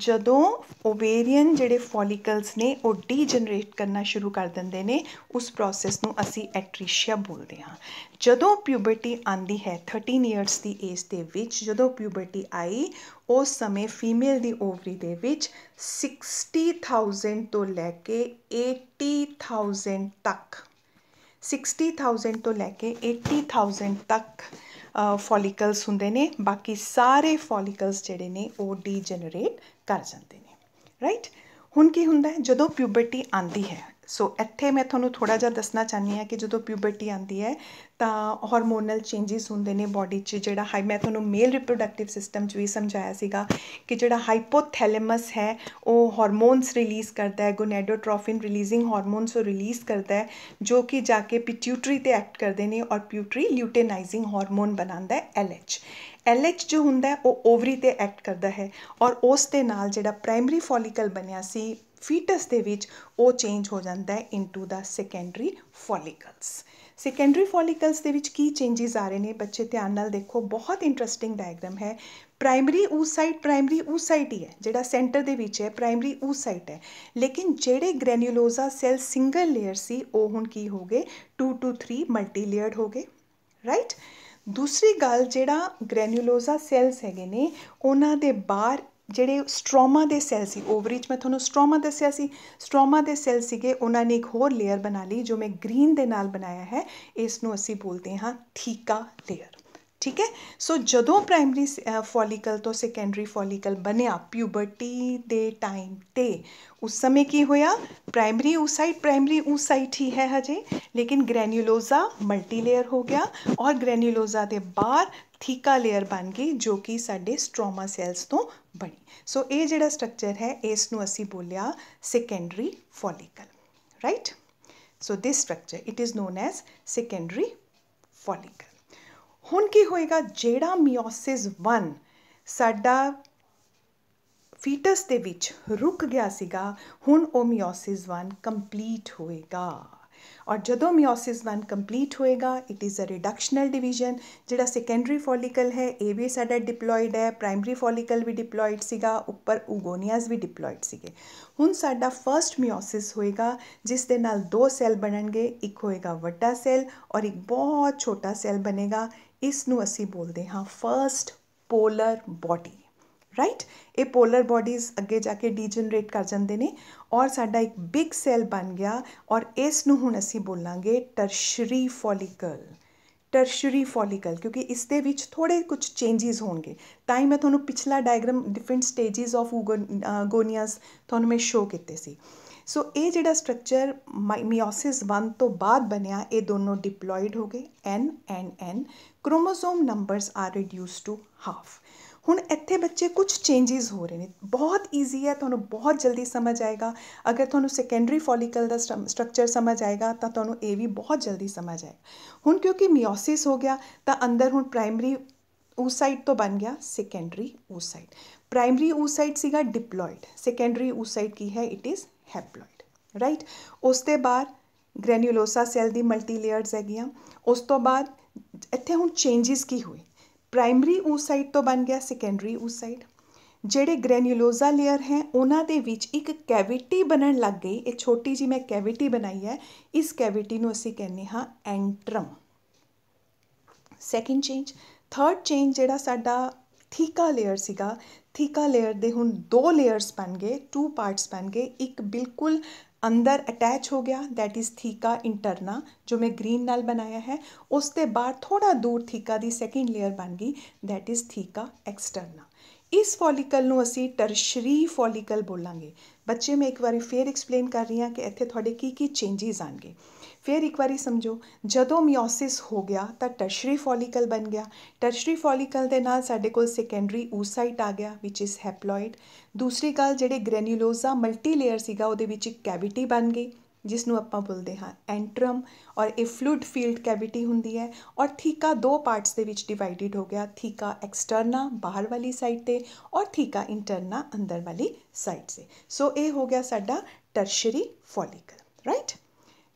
[SPEAKER 1] ਜਦੋਂ ਓਵੇਰੀਅਨ ਜਿਹੜੇ ਫੋਲੀਕਲਸ ਨੇ ਉਹ ਡੀਜਨਰੇਟ ਕਰਨਾ ਸ਼ੁਰੂ ਕਰ ਦਿੰਦੇ ਨੇ ਉਸ ਪ੍ਰੋਸੈਸ ਨੂੰ ਅਸੀਂ ਐਟ੍ਰੀਸ਼ੀਆ ਬੋਲਦੇ ਹਾਂ ਜਦੋਂ ਪਿਊਬਰਟੀ ਆਂਦੀ ਹੈ 13 ਇਅਰਸ ਦੀ ਏਜ ਦੇ ਵਿੱਚ ਜਦੋਂ ਪਿਊਬਰਟੀ ਆਈ ਉਸ ਸਮੇਂ ਫੀਮੇਲ ਦੀ ਓਵਰੀ ਦੇ ਵਿੱਚ 60000 ਤੋਂ ਲੈ ਕੇ 80000 ਤੱਕ 60000 ਤੋਂ ਲੈ ਕੇ 80000 ਤੱਕ ਫੋਲੀਕਲਸ ਹੁੰਦੇ ਨੇ ਬਾਕੀ ਸਾਰੇ ਫੋਲੀਕਲਸ ਜਿਹੜੇ ਨੇ ਉਹ ਡੀਜਨਰੇਟ ਕਰ ਜਾਂਦੇ ਨੇ ਰਾਈਟ ਹੁਣ ਕੀ ਹੁੰਦਾ ਜਦੋਂ ਪਿਊਬਰਟੀ ਆਂਦੀ ਹੈ ਸੋ ਇੱਥੇ ਮੈਂ ਤੁਹਾਨੂੰ ਥੋੜਾ ਜਿਹਾ ਦੱਸਣਾ ਚਾਹਨੀ ਹਾਂ ਕਿ ਜਦੋਂ ਪਿਊਬਰਟੀ ਆਉਂਦੀ ਹੈ ਤਾਂ ਹਾਰਮੋਨਲ ਚੇਂजेस ਹੁੰਦੇ ਨੇ ਬੋਡੀ 'ਚ ਜਿਹੜਾ ਹਾਈ ਮੈਂ ਤੁਹਾਨੂੰ ਮੇਲ ਰਿਪਰੋਡਕਟਿਵ ਸਿਸਟਮ 'ਚ ਵੀ ਸਮਝਾਇਆ ਸੀਗਾ ਕਿ ਜਿਹੜਾ ਹਾਈਪੋਥੈਲੇਮਸ ਹੈ ਉਹ ਹਾਰਮੋਨਸ ਰਿਲੀਜ਼ ਕਰਦਾ ਹੈ ਗੋਨੇਡੋਟ੍ਰੋਫਿਨ ਰਿਲੀਜ਼ਿੰਗ ਹਾਰਮੋਨਸ ਉਹ ਰਿਲੀਜ਼ ਕਰਦਾ ਹੈ ਜੋ ਕਿ ਜਾ ਕੇ ਪਿਟਿਊਟਰੀ ਤੇ ਐਕਟ ਕਰਦੇ ਨੇ ਔਰ ਪਿਟਿਊਟਰੀ ਲਿਊਟੇਨਾਈਜ਼ਿੰਗ ਹਾਰਮੋਨ ਬਣਾਉਂਦਾ ਹੈ ਐਲਐਚ ਐਲਐਚ ਜੋ ਹੁੰਦਾ ਹੈ ਉਹ ਓਵਰੀ ਤੇ ਐਕਟ ਕਰਦਾ ਹੈ ਔਰ ਉਸ ਦੇ ਨਾਲ ਜਿਹੜਾ ਪ੍ਰਾਇਮਰੀ ਫੋਲਿਕਲ ਬਣਿਆ ਸੀ ਫੀਟਸ ਦੇ ਵਿੱਚ ਉਹ ਚੇਂਜ ਹੋ ਜਾਂਦਾ ਹੈ into the secondary follicles secondary follicles ਦੇ ਵਿੱਚ ਕੀ ਚੇਂजेस ਆ ਰਹੇ ਨੇ ਬੱਚੇ ਧਿਆਨ ਨਾਲ ਦੇਖੋ ਬਹੁਤ ਇੰਟਰਸਟਿੰਗ ਡਾਇਗਰਾਮ ਹੈ ਪ੍ਰਾਇਮਰੀ ਉਸ ਸਾਈਟ ਪ੍ਰਾਇਮਰੀ ਉਸ ਸਾਈਟ ਹੀ ਹੈ ਜਿਹੜਾ ਸੈਂਟਰ ਦੇ ਵਿੱਚ ਹੈ ਪ੍ਰਾਇਮਰੀ ਉਸ ਸਾਈਟ ਹੈ ਲੇਕਿਨ ਜਿਹੜੇ ਗ੍ਰੈਨੂਲੋਜ਼ਾ ਸੈਲ ਸਿੰਗਲ ਲੇਅਰ ਸੀ ਉਹ ਹੁਣ ਕੀ ਹੋ ਗਏ 2 ਟੂ 3 ਮਲਟੀ ਲੇਅਰਡ ਹੋ ਗਏ ਰਾਈਟ ਦੂਸਰੀ ਗੱਲ ਜਿਹੜਾ ਗ੍ਰੈਨੂਲੋਜ਼ਾ ਸੈਲਸ ਹੈਗੇ ਨੇ ਉਹਨਾਂ ਦੇ ਬਾਹਰ ਜਿਹੜੇ ਸਟ੍ਰੋਮਾ ਦੇ ਸੈੱਲ ਸੀ ਓਵਰੀ 'ਚ ਮੈਂ ਤੁਹਾਨੂੰ ਸਟ੍ਰੋਮਾ ਦੱਸਿਆ ਸੀ ਸਟ੍ਰੋਮਾ ਦੇ ਸੈੱਲ ਸੀਗੇ ਉਹਨਾਂ ਨੇ ਇੱਕ ਹੋਰ ਲੇਅਰ ਬਣਾ ਲਈ ਜੋ ਮੈਂ ਗ੍ਰੀਨ ਦੇ ਨਾਲ ਬਣਾਇਆ ਹੈ ਇਸ ਨੂੰ ਅਸੀਂ ਬੋਲਦੇ ਹਾਂ ਥੀਕਾ ਲੇਅਰ ਠੀਕ ਹੈ ਸੋ ਜਦੋਂ ਪ੍ਰਾਇਮਰੀ ਫੋਲੀਕਲ ਤੋਂ ਸੈਕੰਡਰੀ ਫੋਲੀਕਲ ਬਣਿਆ ਪਿਊਬਰਟੀ ਦੇ ਟਾਈਮ ਤੇ ਉਸ ਸਮੇਂ ਕੀ ਹੋਇਆ ਪ੍ਰਾਇਮਰੀ ਓਸਾਈਟ ਪ੍ਰਾਇਮਰੀ ਓਸਾਈਟ ਹੀ ਹੈ ਹਜੇ ਲੇਕਿਨ ਗ੍ਰੈਨੂਲੋਜ਼ਾ ਮਲਟੀਲੇਅਰ ਹੋ ਗਿਆ ਔਰ ਗ੍ਰੈਨੂਲੋਜ਼ਾ ਦੇ ਬਾਹਰ ਥੀਕਾ ਲੇਅਰ ਬਣ ਗਈ ਜੋ ਕਿ ਸਾਡੇ ਸਟ੍ਰੋਮਾ ਸੈਲਸ ਤੋਂ ਬਣੀ ਸੋ ਇਹ ਜਿਹੜਾ ਸਟਰਕਚਰ ਹੈ ਇਸ ਨੂੰ ਅਸੀਂ ਬੋਲਿਆ secondary follicle right so this structure it is known as secondary follicle ਹੁਣ ਕੀ ਹੋਏਗਾ ਜਿਹੜਾ ਮਿਓਸਿਸ 1 ਸਾਡਾ ਫੀਟਸ ਦੇ ਵਿੱਚ ਰੁਕ ਗਿਆ ਸੀਗਾ ਹੁਣ ਉਹ ਮਿਓਸਿਸ 1 ਕੰਪਲੀਟ ਹੋਏਗਾ और जो मियोसिस वन कंप्लीट होएगा it is a reductional division जोड़ा सेकेंडरी फॉलीकल है ये भी साढ़ा डिपलॉयड है प्राइमरी फॉलीकल भी डिपलॉयड सगा उपर उगोनियाज भी डिपलॉयड से हूँ साढ़ा फस्ट मियोसिस होएगा जिस दे नाल दो सैल बनने एक होएगा व्डा सैल और एक बहुत छोटा सैल बनेगा इसनों असी बोलते हाँ फस्ट पोलर बॉडी ਰਾਈਟ ਇਹ ਪੋਲਰ ਬਾਡੀਜ਼ ਅੱਗੇ ਜਾ ਕੇ ਡੀਜਨਰੇਟ ਕਰ ਜਾਂਦੇ ਨੇ ਔਰ ਸਾਡਾ ਇੱਕ ਬਿਗ ਸੈੱਲ ਬਣ ਗਿਆ ਔਰ ਇਸ ਨੂੰ ਹੁਣ ਅਸੀਂ ਬੋਲਾਂਗੇ ਟਰਸ਼ਰੀ ਫੋਲਿਕਲ ਟਰਸ਼ਰੀ ਫੋਲਿਕਲ ਕਿਉਂਕਿ ਇਸ ਦੇ ਵਿੱਚ ਥੋੜੇ ਕੁਝ ਚੇਂਜਸ ਹੋਣਗੇ ਤਾਂ ਹੀ ਮੈਂ ਤੁਹਾਨੂੰ ਪਿਛਲਾ diagram different stages of gonias ਤੁਹਾਨੂੰ ਮੈਂ ਸ਼ੋ ਕੀਤੇ ਸੀ ਸੋ ਇਹ ਜਿਹੜਾ ਸਟਰਕਚਰ ਮਾਇਓਸਿਸ 1 ਤੋਂ ਬਾਅਦ ਬਣਿਆ ਇਹ ਦੋਨੋਂ ਡਿਪਲੋਇਡ ਹੋ ਗਏ N and N chromosome numbers are reduced to half ਹੁਣ ਇੱਥੇ ਬੱਚੇ ਕੁਝ ਚੇਂਜਸ ਹੋ ਰਹੇ ਨੇ ਬਹੁਤ ਈਜ਼ੀ ਹੈ ਤੁਹਾਨੂੰ ਬਹੁਤ ਜਲਦੀ ਸਮਝ ਆਏਗਾ ਅਗਰ ਤੁਹਾਨੂੰ ਸੈਕੰਡਰੀ ਫੋਲੀਕਲ ਦਾ ਸਟਰਕਚਰ ਸਮਝ ਆਏਗਾ ਤਾਂ ਤੁਹਾਨੂੰ ਇਹ ਵੀ ਬਹੁਤ ਜਲਦੀ ਸਮਝ ਆਏਗਾ ਹੁਣ ਕਿਉਂਕਿ ਮਾਇਓਸਿਸ ਹੋ ਗਿਆ ਤਾਂ ਅੰਦਰ ਹੁਣ ਪ੍ਰਾਇਮਰੀ ਓਸਾਈਟ ਤੋਂ ਬਣ ਗਿਆ ਸੈਕੰਡਰੀ ਓਸਾਈਟ ਪ੍ਰਾਇਮਰੀ ਓਸਾਈਟ ਸੀਗਾ ਡਿਪਲੋਇਡ ਸੈਕੰਡਰੀ ਓਸਾਈਟ ਕੀ ਹੈ ਇਟ ਇਜ਼ ਹੈਪਲੋਇਡ ਰਾਈਟ ਉਸ ਤੇ ਬਾਅਦ ਗ੍ਰੈਨੂਲੋਸਾ ਸੈੱਲ ਦੀ ਮਲਟੀ ਲੇਅਰਸ ਹੈਗੀਆਂ ਉਸ ਤੋਂ ਬਾਅਦ ਇੱਥੇ ਹੁਣ ਚੇਂजेस ਕੀ ਹੋਏ ਪ੍ਰਾਇਮਰੀ ਉਸ ਸਾਈਡ ਤੋਂ ਬਣ ਗਿਆ ਸੈਕੰਡਰੀ ਉਸ ਸਾਈਡ ਜਿਹੜੇ ਗ੍ਰੈਨਿਊਲੋਜ਼ਾ ਲੇਅਰ ਹੈ ਉਹਨਾਂ ਦੇ ਵਿੱਚ ਇੱਕ ਕੈਵਿਟੀ ਬਣਨ ਲੱਗ ਗਈ ਇਹ ਛੋਟੀ ਜੀ ਮੈਂ ਕੈਵਿਟੀ ਬਣਾਈ ਹੈ ਇਸ ਕੈਵਿਟੀ ਨੂੰ ਅਸੀਂ ਕਹਿੰਦੇ ਹਾਂ antrum second change third change ਜਿਹੜਾ ਸਾਡਾ ਥੀਕਾ ਲੇਅਰ ਸੀਗਾ ਥੀਕਾ ਲੇਅਰ ਦੇ ਹੁਣ ਦੋ ਲੇਅਰਸ ਬਣ ਗਏ ਟੂ ਪਾਰਟਸ ਬਣ ਗਏ ਇੱਕ ਬਿਲਕੁਲ ਅੰਦਰ ਅਟੈਚ ਹੋ ਗਿਆ ਦੈਟ ਇਜ਼ ਥੀਕਾ ਇੰਟਰਨਾ ਜੋ ਮੈਂ ਗ੍ਰੀਨ ਨਾਲ ਬਣਾਇਆ ਹੈ ਉਸ ਤੇ ਬਾਅਦ ਥੋੜਾ ਦੂਰ ਥੀਕਾ ਦੀ ਸੈਕਿੰਡ ਲੇਅਰ ਬਣ ਗਈ ਦੈਟ ਇਜ਼ ਥੀਕਾ ਐਕਸਟਰਨਾ ਇਸ ਫੋਲਿਕਲ ਨੂੰ ਅਸੀਂ ਟਰਸ਼ਰੀ ਫੋਲਿਕਲ ਬੋਲਾਂਗੇ ਬੱਚੇ ਮੈਂ ਇੱਕ ਵਾਰੀ ਫੇਰ ਐਕਸਪਲੇਨ ਕਰ ਰਹੀ ਹਾਂ ਕਿ ਇੱਥੇ ਤੁਹਾਡੇ ਕੀ ਕੀ ਚੇਂਜਸ ਆਣਗੇ ਫਿਰ ਇੱਕ ਵਾਰੀ ਸਮਝੋ ਜਦੋਂ ਮਿਓਸਿਸ ਹੋ ਗਿਆ ਤਾਂ ਟਰਸ਼ਰੀ ਫੋਲੀਕਲ ਬਣ ਗਿਆ ਟਰਸ਼ਰੀ ਫੋਲੀਕਲ ਦੇ ਨਾਲ ਸਾਡੇ ਕੋਲ ਸੈਕੰਡਰੀ ਓਸਾਈਟ ਆ ਗਿਆ ਵਿਚ ਇਜ਼ ਹੈਪਲੋਇਡ ਦੂਸਰੀ ਗੱਲ ਜਿਹੜੇ ਗ੍ਰੈਨੂਲੋਜ਼ਾ ਮਲਟੀਲੇਅਰ ਸੀਗਾ ਉਹਦੇ ਵਿੱਚ ਇੱਕ ਕੈਵਿਟੀ ਬਣ ਗਈ ਜਿਸ ਨੂੰ ਆਪਾਂ ਬੁਲਦੇ ਹਾਂ ਐਂਟਰਮ ਔਰ ਇਹ ਫਲੂਇਡ ਫੀਲਡ ਕੈਵਿਟੀ ਹੁੰਦੀ ਹੈ ਔਰ ਥੀਕਾ ਦੋ ਪਾਰਟਸ ਦੇ ਵਿੱਚ ਡਿਵਾਈਡਡ ਹੋ ਗਿਆ ਥੀਕਾ ਐਕਸਟਰਨਾ ਬਾਹਰ ਵਾਲੀ ਸਾਈਡ ਤੇ ਔਰ ਥੀਕਾ ਇੰਟਰਨਾ ਅੰਦਰ ਵਾਲੀ ਸਾਈਡ ਤੇ ਸੋ ਇਹ ਹੋ ਗਿਆ ਸਾਡਾ tertiary follicle right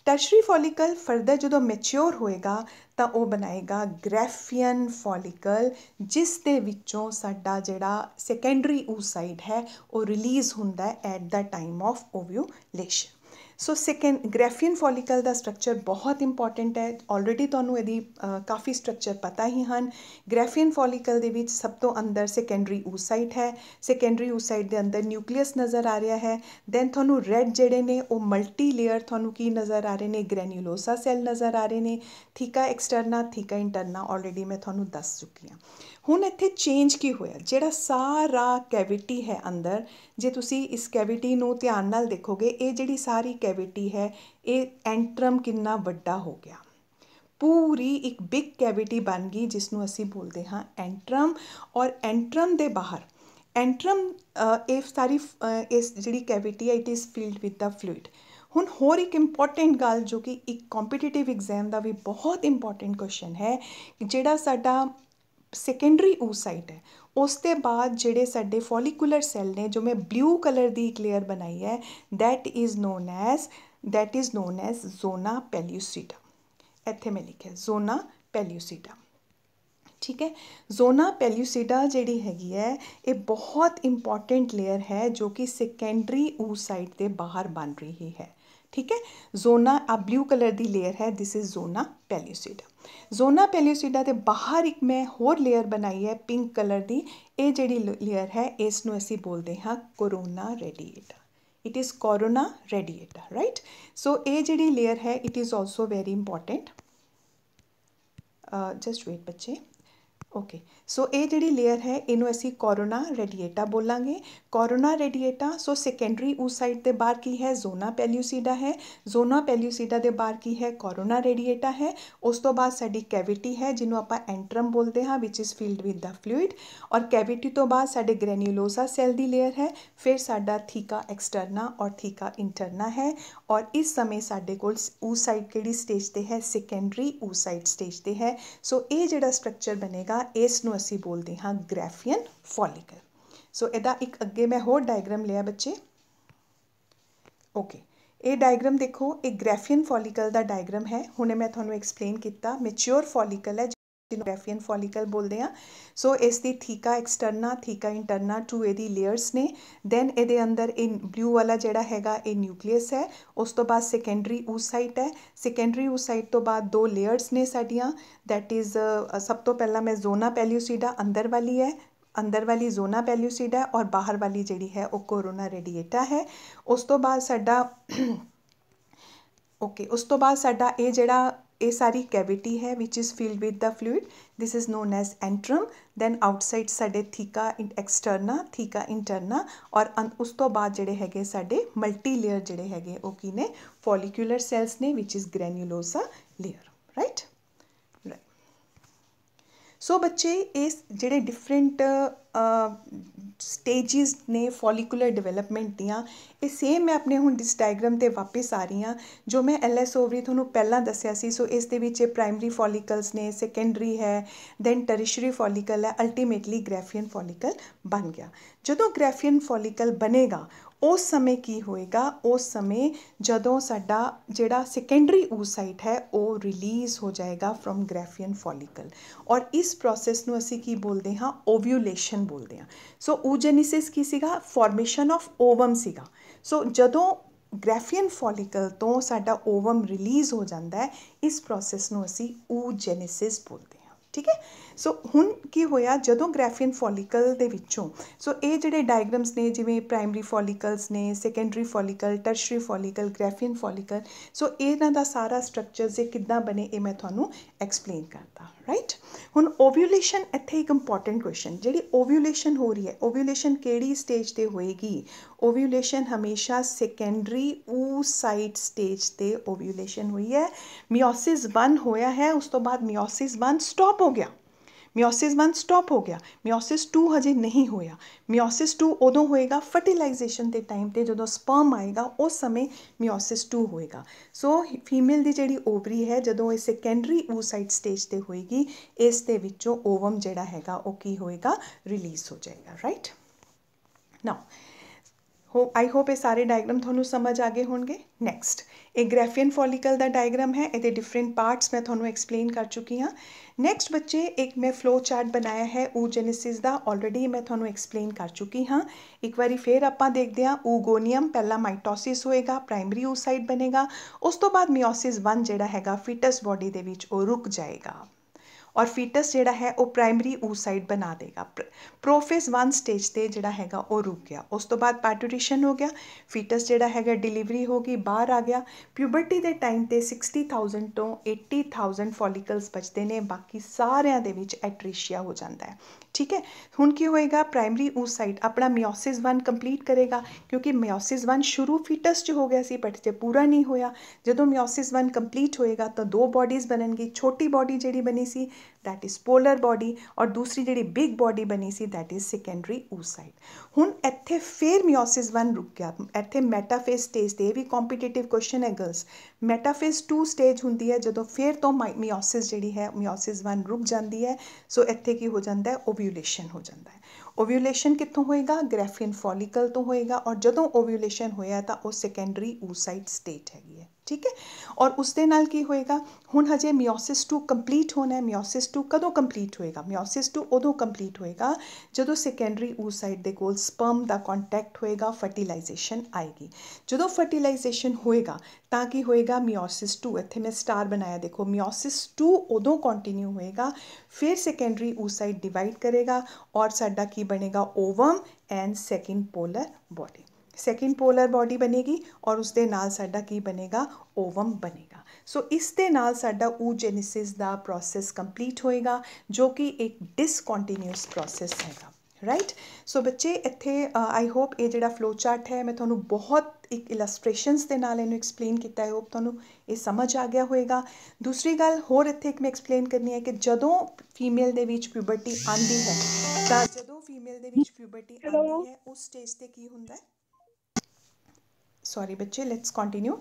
[SPEAKER 1] tertiary follicle further ਜਦੋਂ ਮੈਚਿਓਰ ਹੋਏਗਾ ਤਾਂ ਉਹ ਬਣਾਏਗਾ ਗ੍ਰੈਫੀਅਨ ਫੋਲੀਕਲ ਜਿਸ ਦੇ ਵਿੱਚੋਂ ਸਾਡਾ ਜਿਹੜਾ ਸੈਕੰਡਰੀ ਓਸਾਈਡ ਹੈ ਉਹ ਰਿਲੀਜ਼ ਹੁੰਦਾ at the time of ovulation so second Graafian follicle ਦਾ ਸਟਰਕਚਰ ਬਹੁਤ ਇੰਪੋਰਟੈਂਟ ਹੈ ਆਲਰੇਡੀ ਤੁਹਾਨੂੰ ਇਹਦੀ ਕਾਫੀ ਸਟਰਕਚਰ ਪਤਾ ਹੀ ਹਨ ਗ੍ਰੈਫੀਨ ਫੋਲਿਕਲ ਦੇ ਵਿੱਚ ਸਭ ਤੋਂ ਅੰਦਰ ਸੈਕੰਡਰੀ ਓਸਾਈਟ ਹੈ ਸੈਕੰਡਰੀ ਓਸਾਈਟ ਦੇ ਅੰਦਰ ਨਿਊਕਲੀਅਸ ਨਜ਼ਰ ਆ ਰਿਹਾ ਹੈ ਦੈਨ ਤੁਹਾਨੂੰ ਰੈੱਡ ਜਿਹੜੇ ਨੇ ਉਹ ਮਲਟੀ ਲੇਅਰ ਤੁਹਾਨੂੰ ਕੀ ਨਜ਼ਰ ਆ ਰਹੇ ਨੇ ਗ੍ਰੈਨਿਊਲੋਸਾ ਸੈੱਲ ਨਜ਼ਰ ਆ ਰਹੇ ਨੇ ਥੀਕਾ ਐਕਸਟਰਨਾ ਥੀਕਾ ਇੰਟਰਨਾ ਆਲਰੇਡੀ ਮੈਂ ਤੁਹਾਨੂੰ ਦੱਸ ਚੁੱਕੀ ਹਾਂ ਹੁਣ ਇੱਥੇ ਚੇਂਜ ਕੀ ਹੋਇਆ ਜਿਹੜਾ ਸਾਰਾ ਕੈਵਿਟੀ ਹੈ ਅੰਦਰ ਜੇ ਤੁਸੀਂ ਇਸ ਕੈਵਿਟੀ ਨੂੰ ਧਿਆਨ ਨਾਲ ਦੇਖੋਗੇ ਇਹ ਜਿਹੜੀ ਸਾਰੀ ਕੈਵਿਟੀ ਹੈ ਇਹ ਐਂਟਰਮ ਕਿੰਨਾ ਵੱਡਾ ਹੋ ਗਿਆ ਪੂਰੀ ਇੱਕ ਬਿਗ ਕੈਵਿਟੀ ਬਣ ਗਈ ਜਿਸ ਨੂੰ ਅਸੀਂ ਬੋਲਦੇ ਹਾਂ ਐਂਟਰਮ ਔਰ ਐਂਟਰਮ ਦੇ ਬਾਹਰ ਐਂਟਰਮ ਇਹ ਸਾਰੀ ਇਸ ਜਿਹੜੀ ਕੈਵਿਟੀ ਹੈ it is filled with the fluid ਹੁਣ ਹੋਰ ਇੱਕ ਇੰਪੋਰਟੈਂਟ ਗੱਲ ਜੋ ਕਿ ਇੱਕ ਕੰਪੀਟੀਟਿਵ ਐਗਜ਼ਾਮ ਦਾ ਵੀ ਬਹੁਤ ਇੰਪੋਰਟੈਂਟ ਕੁਐਸਚਨ ਹੈ ਜਿਹੜਾ ਸਾਡਾ ਸੈਕੰਡਰੀ ਓਸਾਈਟ ਹੈ ਉਸ ਤੋਂ ਬਾਅਦ ਜਿਹੜੇ ਸਾਡੇ ਫੋਲੀਕੂਲਰ ਸੈੱਲ ਨੇ ਜੋ ਮੈਂ ਬਲਿਊ ਕਲਰ ਦੀ ਇੱਕ ਲੇਅਰ ਬਣਾਈ ਹੈ that is known as that is known as zona pellucida ਇੱਥੇ ਮੈਂ ਲਿਖਿਆ ਜ਼ੋਨਾ ਪੈਲਿਊਸੀਟਾ ਠੀਕ ਹੈ ਜ਼ੋਨਾ ਪੈਲਿਊਸੀਡਾ ਜਿਹੜੀ ਹੈਗੀ ਹੈ ਇਹ ਬਹੁਤ ਇੰਪੋਰਟੈਂਟ ਲੇਅਰ ਹੈ ਜੋ ਕਿ ਸੈਕੰਡਰੀ ਊਸਾਈਟ ਦੇ ਬਾਹਰ ਬਣ ਰਹੀ ਹੈ ਠੀਕ ਹੈ ਜ਼ੋਨਾ ਆ ਬਲੂ ਕਲਰ ਦੀ ਲੇਅਰ ਹੈ this is zona pellucida zona pellucida ਦੇ ਬਾਹਰ ਇੱਕ ਮੈਂ ਹੋਰ ਲੇਅਰ ਬਣਾਈ ਹੈ ਪਿੰਕ ਕਲਰ ਦੀ ਇਹ ਜਿਹੜੀ ਲੇਅਰ ਹੈ ਇਸ ਨੂੰ ਅਸੀਂ ਬੋਲਦੇ ਹਾਂ corona radiata it is corona radiata right so ਇਹ ਜਿਹੜੀ ਲੇਅਰ ਹੈ it is also very important just wait ਬੱਚੇ ਓਕੇ ਸੋ ਇਹ ਜਿਹੜੀ ਲੇਅਰ ਹੈ ਇਹਨੂੰ ਅਸੀਂ ਕੋਰੋਨਾ ਰੇਡੀਏਟਾ ਬੋਲਾਂਗੇ corona radiata so secondary oocyte ਤੇ ਬਾਹਰ ਕੀ ਹੈ ਜ਼ੋਨਾ ਪੈਲਿਊਸੀਡਾ ਹੈ ਜ਼ੋਨਾ ਪੈਲਿਊਸੀਡਾ ਦੇ ਬਾਹਰ ਕੀ ਹੈ ਕੋਰੋਨਾ ਰੇਡੀਏਟਾ ਹੈ ਉਸ ਤੋਂ ਬਾਅਦ ਸਾਡੀ ਕੈਵਿਟੀ ਹੈ ਜਿਹਨੂੰ ਆਪਾਂ ਐਂਟਰਮ ਬੋਲਦੇ ਹਾਂ which is filled with the fluid ਔਰ ਕੈਵਿਟੀ ਤੋਂ ਬਾਅਦ ਸਾਡੇ ਗ੍ਰੈਨੂਲੋਸਾ ਸੈਲ ਦੀ ਲੇਅਰ ਹੈ ਫਿਰ ਸਾਡਾ ਥੀਕਾ ਐਕਸਟਰਨਾ ਔਰ ਥੀਕਾ ਇੰਟਰਨਾ ਹੈ और इस समय साढ़े को साइड कि स्टेज पर है सैकेंडरी ऊ स्टेज पर है सो य जोड़ा स्ट्रक्चर बनेगा इसनों असी बोलते हाँ ग्रैफियन फॉलीकल सो so, यदा एक अगे मैं होर डायग्राम लिया बच्चे ओके okay. ये डायग्राम देखो एक ग्रैफियन फॉलीकल का डायग्राम है हमने मैं थोड़ा एक्सप्लेन किया मेच्योर फॉलीकल है ग्रेफियन फॉलीकल बोलते हैं सो इस theca externa theca interna two a layers ने दैन ए अंदर इन ब्ल्यू वाला जोड़ा है ये न्यूकलीयस है उस तो बाद सैकेंडरी ऊसाइट है सैकेंडरी ऊसाइट तो बाद दो लेयरस ने साड़िया दैट इज़ सब तो पहला मैं जोना पैल्यूसीडा अंदर वाली है अंदर वाली जोना पैल्यूसीडा और बाहर वाली जी है कोरोना रेडिएटा है उस तो बाद ओके okay, उस तो बाद जड़ा ਇਹ ਸਾਰੀ ਕੈਵਿਟੀ ਹੈ which is filled with the fluid this is known as antrum then outside ਸਾਡੇ ਥੀਕਾ ਐਕਸਟਰਨਾ ਥੀਕਾ ਇੰਟਰਨਾ ਔਰ ਉਸ ਤੋਂ ਬਾਅਦ ਜਿਹੜੇ ਹੈਗੇ ਸਾਡੇ ਮਲਟੀ ਲੇਅਰ ਜਿਹੜੇ ਹੈਗੇ ਉਹ ਕੀ ਨੇ ਫੋਲੀਕੂਲਰ ਸੈਲਸ ਨੇ which is granulosa layer right so ਬੱਚੇ ਇਸ ਜਿਹੜੇ ਡਿਫਰੈਂਟ ਸਟੇजेस ਨੇ ਫੋਲਿਕੂਲਰ ਡਿਵੈਲਪਮੈਂਟ ਦੀਆਂ ਇਹ ਸੇਮ ਮੈਂ ਆਪਣੇ ਹੁਣ ਇਸ ਡਾਇਗ੍ਰਾਮ ਤੇ ਵਾਪਸ ਆ ਰਹੀ ਹਾਂ ਜੋ ਮੈਂ ਐਲ ਐਸ ਓਵਰੀ ਤੁਹਾਨੂੰ ਪਹਿਲਾਂ ਦੱਸਿਆ ਸੀ ਸੋ ਇਸ ਦੇ ਵਿੱਚ ਇਹ ਪ੍ਰਾਇਮਰੀ ਫੋਲਿਕਲਸ ਨੇ ਸੈਕੰਡਰੀ ਹੈ ਦੈਨ ਟਰਸ਼ਰੀ ਫੋਲਿਕਲ ਹੈ ਅਲਟੀਮੇਟਲੀ ਗ੍ਰੈਫੀਅਨ ਫੋਲਿਕਲ ਬਣ ਗਿਆ ਜਦੋਂ ਗ੍ਰੈਫੀਅਨ ਫੋਲਿਕਲ ਬਣੇਗਾ ਉਸ ਸਮੇਂ ਕੀ ਹੋਏਗਾ ਉਸ ਸਮੇਂ ਜਦੋਂ ਸਾਡਾ ਜਿਹੜਾ ਸੈਕੰਡਰੀ ਓਸਾਈਟ ਹੈ ਉਹ ਰਿਲੀਜ਼ ਹੋ ਜਾਏਗਾ ਫਰਮ ਗ੍ਰੈਫੀਅਨ ਫੋਲੀਕਲ ਔਰ ਇਸ ਪ੍ਰੋਸੈਸ ਨੂੰ ਅਸੀਂ ਕੀ ਬੋਲਦੇ ਹਾਂ ਓਵੂਲੇਸ਼ਨ ਬੋਲਦੇ ਹਾਂ ਸੋ ਓਜੈਨਿਸਿਸ ਕੀ ਸੀਗਾ ਫਾਰਮੇਸ਼ਨ ਆਫ ਓਵਮ ਸੀਗਾ ਸੋ ਜਦੋਂ ਗ੍ਰੈਫੀਅਨ ਫੋਲੀਕਲ ਤੋਂ ਸਾਡਾ ਓਵਮ ਰਿਲੀਜ਼ ਹੋ ਜਾਂਦਾ ਹੈ ਇਸ ਪ੍ਰੋਸੈਸ ਨੂੰ ਅਸੀਂ ਓਜੈਨਿਸਿਸ ਬੋਲਦੇ ਠੀਕ ਹੈ ਸੋ ਹੁਣ ਕੀ ਹੋਇਆ ਜਦੋਂ ਗ੍ਰੈਫੀਨ ਫੋਲਿਕਲ ਦੇ ਵਿੱਚੋਂ ਸੋ ਇਹ ਜਿਹੜੇ ਡਾਇਗ੍ਰਾਮਸ ਨੇ ਜਿਵੇਂ ਪ੍ਰਾਇਮਰੀ ਫੋਲਿਕਲਸ ਨੇ ਸੈਕੰਡਰੀ ਫੋਲਿਕਲ ਟਰਸ਼ਰੀ ਫੋਲਿਕਲ ਗ੍ਰੈਫੀਨ ਫੋਲਿਕਲ ਸੋ ਇਹਨਾਂ ਦਾ ਸਾਰਾ ਸਟਰਕਚਰ ਜੇ ਕਿੱਦਾਂ ਬਣੇ ਇਹ ਮੈਂ ਤੁਹਾਨੂੰ ਐਕਸਪਲੇਨ ਕਰਦਾ ਰਾਈਟ ਹੁਣ ਓਵੂਲੇਸ਼ਨ ਇੱਥੇ ਇੱਕ ਇੰਪੋਰਟੈਂਟ ਕੁਐਸਚਨ ਜਿਹੜੀ ਓਵੂਲੇਸ਼ਨ ਹੋ ਰਹੀ ਹੈ ਓਵੂਲੇਸ਼ਨ ਕਿਹੜੀ ਸਟੇਜ ਤੇ ਹੋਏਗੀ ਓਵੂਲੇਸ਼ਨ ਹਮੇਸ਼ਾ ਸੈਕੰਡਰੀ ਓਸਾਈਟ ਸਟੇਜ ਤੇ ਓਵੂਲੇਸ਼ਨ ਹੋਈ ਹੈ ਮਿਓਸਿਸ 1 ਹੋਇਆ ਹੈ ਉਸ ਤੋਂ ਬਾਅਦ ਮਿਓਸਿਸ 1 ਸਟਾਪ ਹੋ ਗਿਆ ਮਿਓਸਿਸ 1 ਸਟਾਪ ਹੋ ਗਿਆ ਮਿਓਸਿਸ 2 ਹਜੇ ਨਹੀਂ ਹੋਇਆ ਮਿਓਸਿਸ 2 ਉਦੋਂ ਹੋਏਗਾ ਫਰਟੀਲਾਈਜੇਸ਼ਨ ਦੇ ਟਾਈਮ ਤੇ ਜਦੋਂ ਸਪਰਮ ਆਏਗਾ ਉਸ ਸਮੇਂ ਮਿਓਸਿਸ 2 ਹੋਏਗਾ ਸੋ ਫੀਮੇਲ ਦੀ ਜਿਹੜੀ ਓਵਰੀ ਹੈ ਜਦੋਂ ਇਹ ਸੈਕੰਡਰੀ ਓਸਾਈਟ ਸਟੇਜ ਤੇ ਹੋਏਗੀ ਇਸ ਦੇ ਵਿੱਚੋਂ ਓਵਮ ਜਿਹੜਾ ਹੈਗਾ ਉਹ ਕੀ ਹੋਏਗਾ ਰਿਲੀਜ਼ ਹੋ ਜਾਏਗਾ ਰਾਈਟ ਨਾਓ ਹੋ ਆਈ ਹੋਪ ਇਹ ਸਾਰੇ ਡਾਇਗਰਾਮ ਤੁਹਾਨੂੰ ਸਮਝ ਆ ਗਏ ਹੋਣਗੇ ਨੈਕਸਟ ਇਹ ਗ੍ਰੈਫੀਅਨ ਫੋਲਿਕਲ ਦਾ ਡਾਇਗਰਾਮ ਹੈ ਇਹਦੇ ਡਿਫਰੈਂਟ ਪਾਰਟਸ ਮੈਂ ਤੁਹਾਨੂੰ ਐਕਸਪਲੇਨ ਕਰ ਚੁੱਕੀ ਹਾਂ ਨੈਕਸਟ ਬੱਚੇ ਇੱਕ ਮੈਂ ਫਲੋ ਚਾਰਟ ਬਣਾਇਆ ਹੈ ਊਜੈਨੇਸਿਸ ਦਾ ਆਲਰੇਡੀ ਮੈਂ ਤੁਹਾਨੂੰ ਐਕਸਪਲੇਨ ਕਰ ਚੁੱਕੀ ਹਾਂ ਇੱਕ ਵਾਰੀ ਫੇਰ ਆਪਾਂ ਦੇਖਦੇ ਹਾਂ ਊਗੋਨੀਅਮ ਪਹਿਲਾਂ ਮਾਈਟੋਸਿਸ ਹੋਏਗਾ ਪ੍ਰਾਇਮਰੀ ਊਸਾਈਟ ਬਣੇਗਾ ਉਸ ਤੋਂ ਬਾਅਦ ਮਿਓਸਿਸ 1 ਜਿਹੜਾ ਹੈਗਾ ਫਿਟਸ ਬਾਡੀ ਦੇ ਵਿੱਚ ਉਹ ਰੁਕ ਜਾਏਗਾ ਔਰ ਫੀਟਸ ਜਿਹੜਾ ਹੈ ਉਹ ਪ੍ਰਾਇਮਰੀ ਓਸਾਈਟ ਬਣਾ ਦੇਗਾ ਪ੍ਰੋਫੇਸ 1 ਸਟੇਜ ਤੇ ਜਿਹੜਾ ਹੈਗਾ ਉਹ ਰੁਕ ਗਿਆ ਉਸ ਤੋਂ ਬਾਅਦ ਪਾਰਟੂਰੀਸ਼ਨ ਹੋ ਗਿਆ ਫੀਟਸ ਜਿਹੜਾ ਹੈਗਾ ਡਿਲੀਵਰੀ ਹੋ ਗਈ ਬਾਹਰ ਆ ਗਿਆ ਪਿਊਬਰਟੀ ਦੇ ਟਾਈਮ ਤੇ 60000 ਤੋਂ 80000 ਫੋਲਿਕਲਸ ਬਚਦੇ ਨੇ ਬਾਕੀ ਸਾਰਿਆਂ ਦੇ ਵਿੱਚ ਐਟ੍ਰੀਸ਼ੀਆ ਹੋ ਜਾਂਦਾ ਹੈ ਠੀਕ ਹੈ ਹੁਣ ਕੀ ਹੋਏਗਾ ਪ੍ਰਾਇਮਰੀ ਓਸਾਈਟ ਆਪਣਾ ਮਾਇਓਸਿਸ 1 ਕੰਪਲੀਟ ਕਰੇਗਾ ਕਿਉਂਕਿ ਮਾਇਓਸਿਸ 1 ਸ਼ੁਰੂ ਫੀਟਸ 'ਚ ਹੋ ਗਿਆ ਸੀ ਬਟ ਜੇ ਪੂਰਾ ਨਹੀਂ ਹੋਇਆ ਜਦੋਂ ਮਾਇਓਸਿਸ 1 ਕੰਪਲੀਟ ਹੋਏਗਾ ਤਾਂ ਦੋ ਬਾਡੀਜ਼ ਬਣਨਗੇ ਛੋਟੀ ਬਾਡੀ ਜਿਹੜੀ ਬਣੀ ਸੀ that is polar body ਔਰ ਦੂਸਰੀ ਜਿਹੜੀ ਬਿਗ ਬੋਡੀ ਬਣੀ ਸੀ that is secondary oocyte ਹੁਣ ਇੱਥੇ ਫੇਰ ਮਿਓਸਿਸ 1 ਰੁਕ ਗਿਆ ਇੱਥੇ ਮੈਟਾਫੇਸ ਸਟੇਜ ਤੇ ਇਹ ਵੀ ਕੰਪੀਟੀਟਿਵ ਕੁਐਸਚਨ ਹੈ ਗਰਲਸ ਮੈਟਾਫੇਸ 2 ਸਟੇਜ ਹੁੰਦੀ ਹੈ ਜਦੋਂ ਫੇਰ ਤੋਂ ਮਿਓਸਿਸ ਜਿਹੜੀ ਹੈ ਮਿਓਸਿਸ 1 ਰੁਕ ਜਾਂਦੀ ਹੈ ਸੋ ਇੱਥੇ ਕੀ ਹੋ ਜਾਂਦਾ ਹੈ ਓਵੂਲੇਸ਼ਨ ਹੋ ਜਾਂਦਾ ਹੈ ਓਵੂਲੇਸ਼ਨ ਕਿੱਥੋਂ ਹੋਏਗਾ ਗ੍ਰੈਫਿਨ ਫੋਲਿਕਲ ਤੋਂ ਹੋਏਗਾ ਔਰ ਜਦੋਂ ਓਵੂਲੇਸ਼ਨ ਹੋਇਆ ਤਾਂ ਉਹ ਸੈਕੰਡਰੀ oocyte ਸਟੇਜ ਹੈਗੀ ਹੈ ठीक है और उस दे नाल की होएगा हुन हजे मियोसिस टू कंप्लीट होना है मियोसिस टू कदों कंप्लीट होएगा मियोसिस टू उदों कंप्लीट होएगा जो सेकेंडरी ऊ साइड कोल स्पर्म का कॉन्टैक्ट होएगा फर्टिलाइजेशन आएगी जो फर्टिलाइजेशन होएगा तो ताकि होएगा मियोसिस टू इतने मैं स्टार बनाया देखो मियोसिस टू उदों कॉन्टीन्यू होएगा फिर सेकेंडरी ऊ डिवाइड करेगा और साडा की बनेगा ovum and second polar body second polar body ਬਣੇਗੀ ਔਰ ਉਸ ਦੇ ਨਾਲ ਸਾਡਾ ਕੀ ਬਨੇਗਾ ਓਵਮ ਬਨੇਗਾ ਸੋ ਇਸ ਦੇ ਨਾਲ ਸਾਡਾ ਊਜੈਨੇਸਿਸ ਦਾ ਪ੍ਰੋਸੈਸ ਕੰਪਲੀਟ ਹੋਏਗਾ ਜੋ ਕਿ ਇੱਕ ਡਿਸਕੰਟੀਨਿਊਸ ਪ੍ਰੋਸੈਸ ਹੈਗਾ ਰਾਈਟ ਸੋ ਬੱਚੇ ਇੱਥੇ ਆਈ ਹੋਪ ਇਹ ਜਿਹੜਾ ਫਲੋ ਚਾਰਟ ਹੈ ਮੈਂ ਤੁਹਾਨੂੰ ਬਹੁਤ ਇੱਕ ਇਲਸਟ੍ਰੇਸ਼ਨਸ ਦੇ ਨਾਲ ਇਹਨੂੰ ਐਕਸਪਲੇਨ ਕੀਤਾ ਹੈ ਹੋਪ ਤੁਹਾਨੂੰ ਇਹ ਸਮਝ ਆ ਗਿਆ ਹੋਵੇਗਾ ਦੂਸਰੀ ਗੱਲ ਹੋਰ ਇੱਥੇ ਇੱਕ ਮੈਂ ਐਕਸਪਲੇਨ ਕਰਨੀ ਹੈ ਕਿ ਜਦੋਂ ਫੀਮੇਲ ਦੇ ਵਿੱਚ ਪਿਊਬਰਟੀ ਆਂਦੀ ਹੈ ਤਾਂ ਜਦੋਂ ਫੀਮੇਲ ਦੇ ਵਿੱਚ ਪਿਊਬਰਟੀ ਆਉਂਦੀ ਹੈ ਉਸ ਸਟੇਜ ਤੇ ਕੀ ਹੁੰਦਾ ਹੈ सॉरी बच्चे लेट्स कंटिन्यू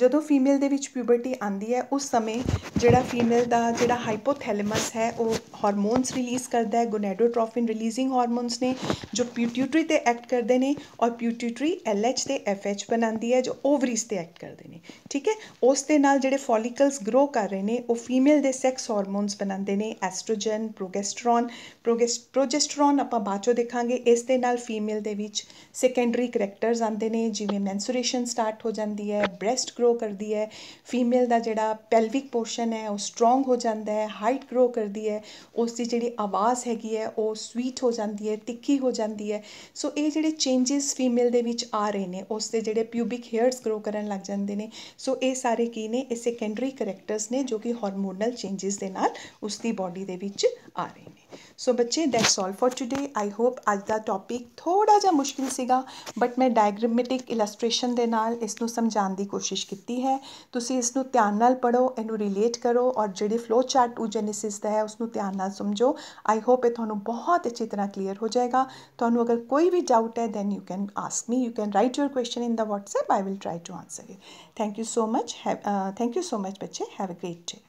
[SPEAKER 1] ਜਦੋਂ ਫੀਮੇਲ ਦੇ ਵਿੱਚ ਪਿਊਬਰਟੀ ਆਉਂਦੀ ਹੈ ਉਸ ਸਮੇਂ ਜਿਹੜਾ ਫੀਮੇਲ ਦਾ ਜਿਹੜਾ ਹਾਈਪੋਥੈਲੇਮਸ ਹੈ ਉਹ ਹਾਰਮੋਨਸ ਰਿਲੀਜ਼ ਕਰਦਾ ਹੈ ਗੋਨੈਡੋਟ੍ਰੋਫਿਨ ਰਿਲੀਜ਼ਿੰਗ ਹਾਰਮੋਨਸ ਨੇ ਜੋ ਪਿਟਿਊਟਰੀ ਤੇ ਐਕਟ ਕਰਦੇ ਨੇ ਔਰ ਪਿਟਿਊਟਰੀ ਐਲਐਚ ਤੇ ਐਫਐਚ ਬਣਾਉਂਦੀ ਹੈ ਜੋ ਓਵਰੀਸ ਤੇ ਐਕਟ ਕਰਦੇ ਨੇ ਠੀਕ ਹੈ ਉਸ ਦੇ ਨਾਲ ਜਿਹੜੇ ਫੋਲਿਕਲਸ ਗਰੋ ਕਰ ਰਹੇ ਨੇ ਉਹ ਫੀਮੇਲ ਦੇ ਸੈਕਸ ਹਾਰਮੋਨਸ ਬਣਾਉਂਦੇ ਨੇ ਐਸਟ੍ਰੋਜਨ ਪ੍ਰੋਗੇਸਟਰੋਨ ਪ੍ਰੋਗੈਸਟਰੋਨ ਆਪਾਂ ਬਾਅਦੋਂ ਦੇਖਾਂਗੇ ਇਸ ਦੇ ਨਾਲ ਫੀਮੇਲ ਦੇ ਵਿੱਚ ਸੈਕੰਡਰੀ ਕੈਰੈਕਟਰਸ ਆਉਂਦੇ ਨੇ ਜਿਵੇਂ ਮੈਂਸੂਰੇਸ਼ਨ ਸਟਾਰਟ ਹੋ ਜਾਂਦੀ ਹੈ ਬ੍ਰੈਸਟ ਗਰੋ ਕਰਦੀ ਹੈ ਫੀਮੇਲ ਦਾ ਜਿਹੜਾ ਪੈਲਵਿਕ ਪੋਰਸ਼ਨ ਹੈ ਉਹ ਸਟਰੋਂਗ ਹੋ ਜਾਂਦਾ ਹੈ ਹਾਈਟ ਗਰੋ ਕਰਦੀ ਹੈ ਉਸ ਦੀ ਜਿਹੜੀ ਆਵਾਜ਼ ਹੈਗੀ ਹੈ ਉਹ ਸਵੀਟ ਹੋ ਜਾਂਦੀ ਹੈ ਤਿੱਖੀ ਹੋ ਜਾਂਦੀ ਹੈ ਸੋ ਇਹ ਜਿਹੜੇ ਚੇਂजेस ਫੀਮੇਲ ਦੇ ਵਿੱਚ ਆ ਰਹੇ ਨੇ ਉਸ ਦੇ ਜਿਹੜੇ ਪਿਊਬਿਕ ਹੇਅਰਸ ਗਰੋ ਕਰਨ ਲੱਗ ਜਾਂਦੇ ਨੇ ਸੋ ਇਹ ਸਾਰੇ ਕੀ ਨੇ ਇਹ ਸੈਕੰਡਰੀ ਕੈਰੈਕਟਰਸ ਨੇ ਜੋ ਕਿ ਹਾਰਮੋਨਲ ਚੇਂजेस ਦੇ ਨਾਲ ਉਸ ਦੀ ਬਾਡੀ ਦੇ ਵਿੱਚ ਆ ਰਹੇ ਨੇ ਸੋ ਬੱਚੇ that's all for today I hope ਅੱਜ ਦਾ ਟੌਪਿਕ ਥੋੜਾ ਜਿਹਾ ਮੁਸ਼ਕਿਲ ਸੀਗਾ ਬਟ ਮੈਂ ਡਾਇਗ੍ਰਾਮੈਟਿਕ ਇਲਸਟ੍ਰੇਸ਼ਨ ਦੇ ਨਾਲ ਇਸ ਨੂੰ ਸਮਝਾਉਣ ਦੀ ਕੋਸ਼ਿਸ਼ ਕੀਤੀ ਹੈ ਤੁਸੀਂ ਇਸ ਨੂੰ ਧਿਆਨ ਨਾਲ ਪੜ੍ਹੋ ਇਹਨੂੰ ਰਿਲੇਟ ਕਰੋ ਔਰ ਜਿਹੜੇ ਫਲੋ ਚਾਰਟ ਊਜੈਨੇਸਿਸ ਦਾ ਹੈ ਉਸ ਨੂੰ ਧਿਆਨ ਨਾਲ ਸਮਝੋ ਆਈ ਹੋਪ ਇਹ ਤੁਹਾਨੂੰ ਬਹੁਤ ਅੱਛੀ ਤਰ੍ਹਾਂ ਕਲੀਅਰ ਹੋ ਜਾਏਗਾ ਤੁਹਾਨੂੰ ਅਗਰ ਕੋਈ ਵੀ ਡਾਊਟ ਹੈ then you can ask me you can write your question in the WhatsApp I will try to answer it. Thank you so much. Thank you so you ਬੱਚੇ. Have a great day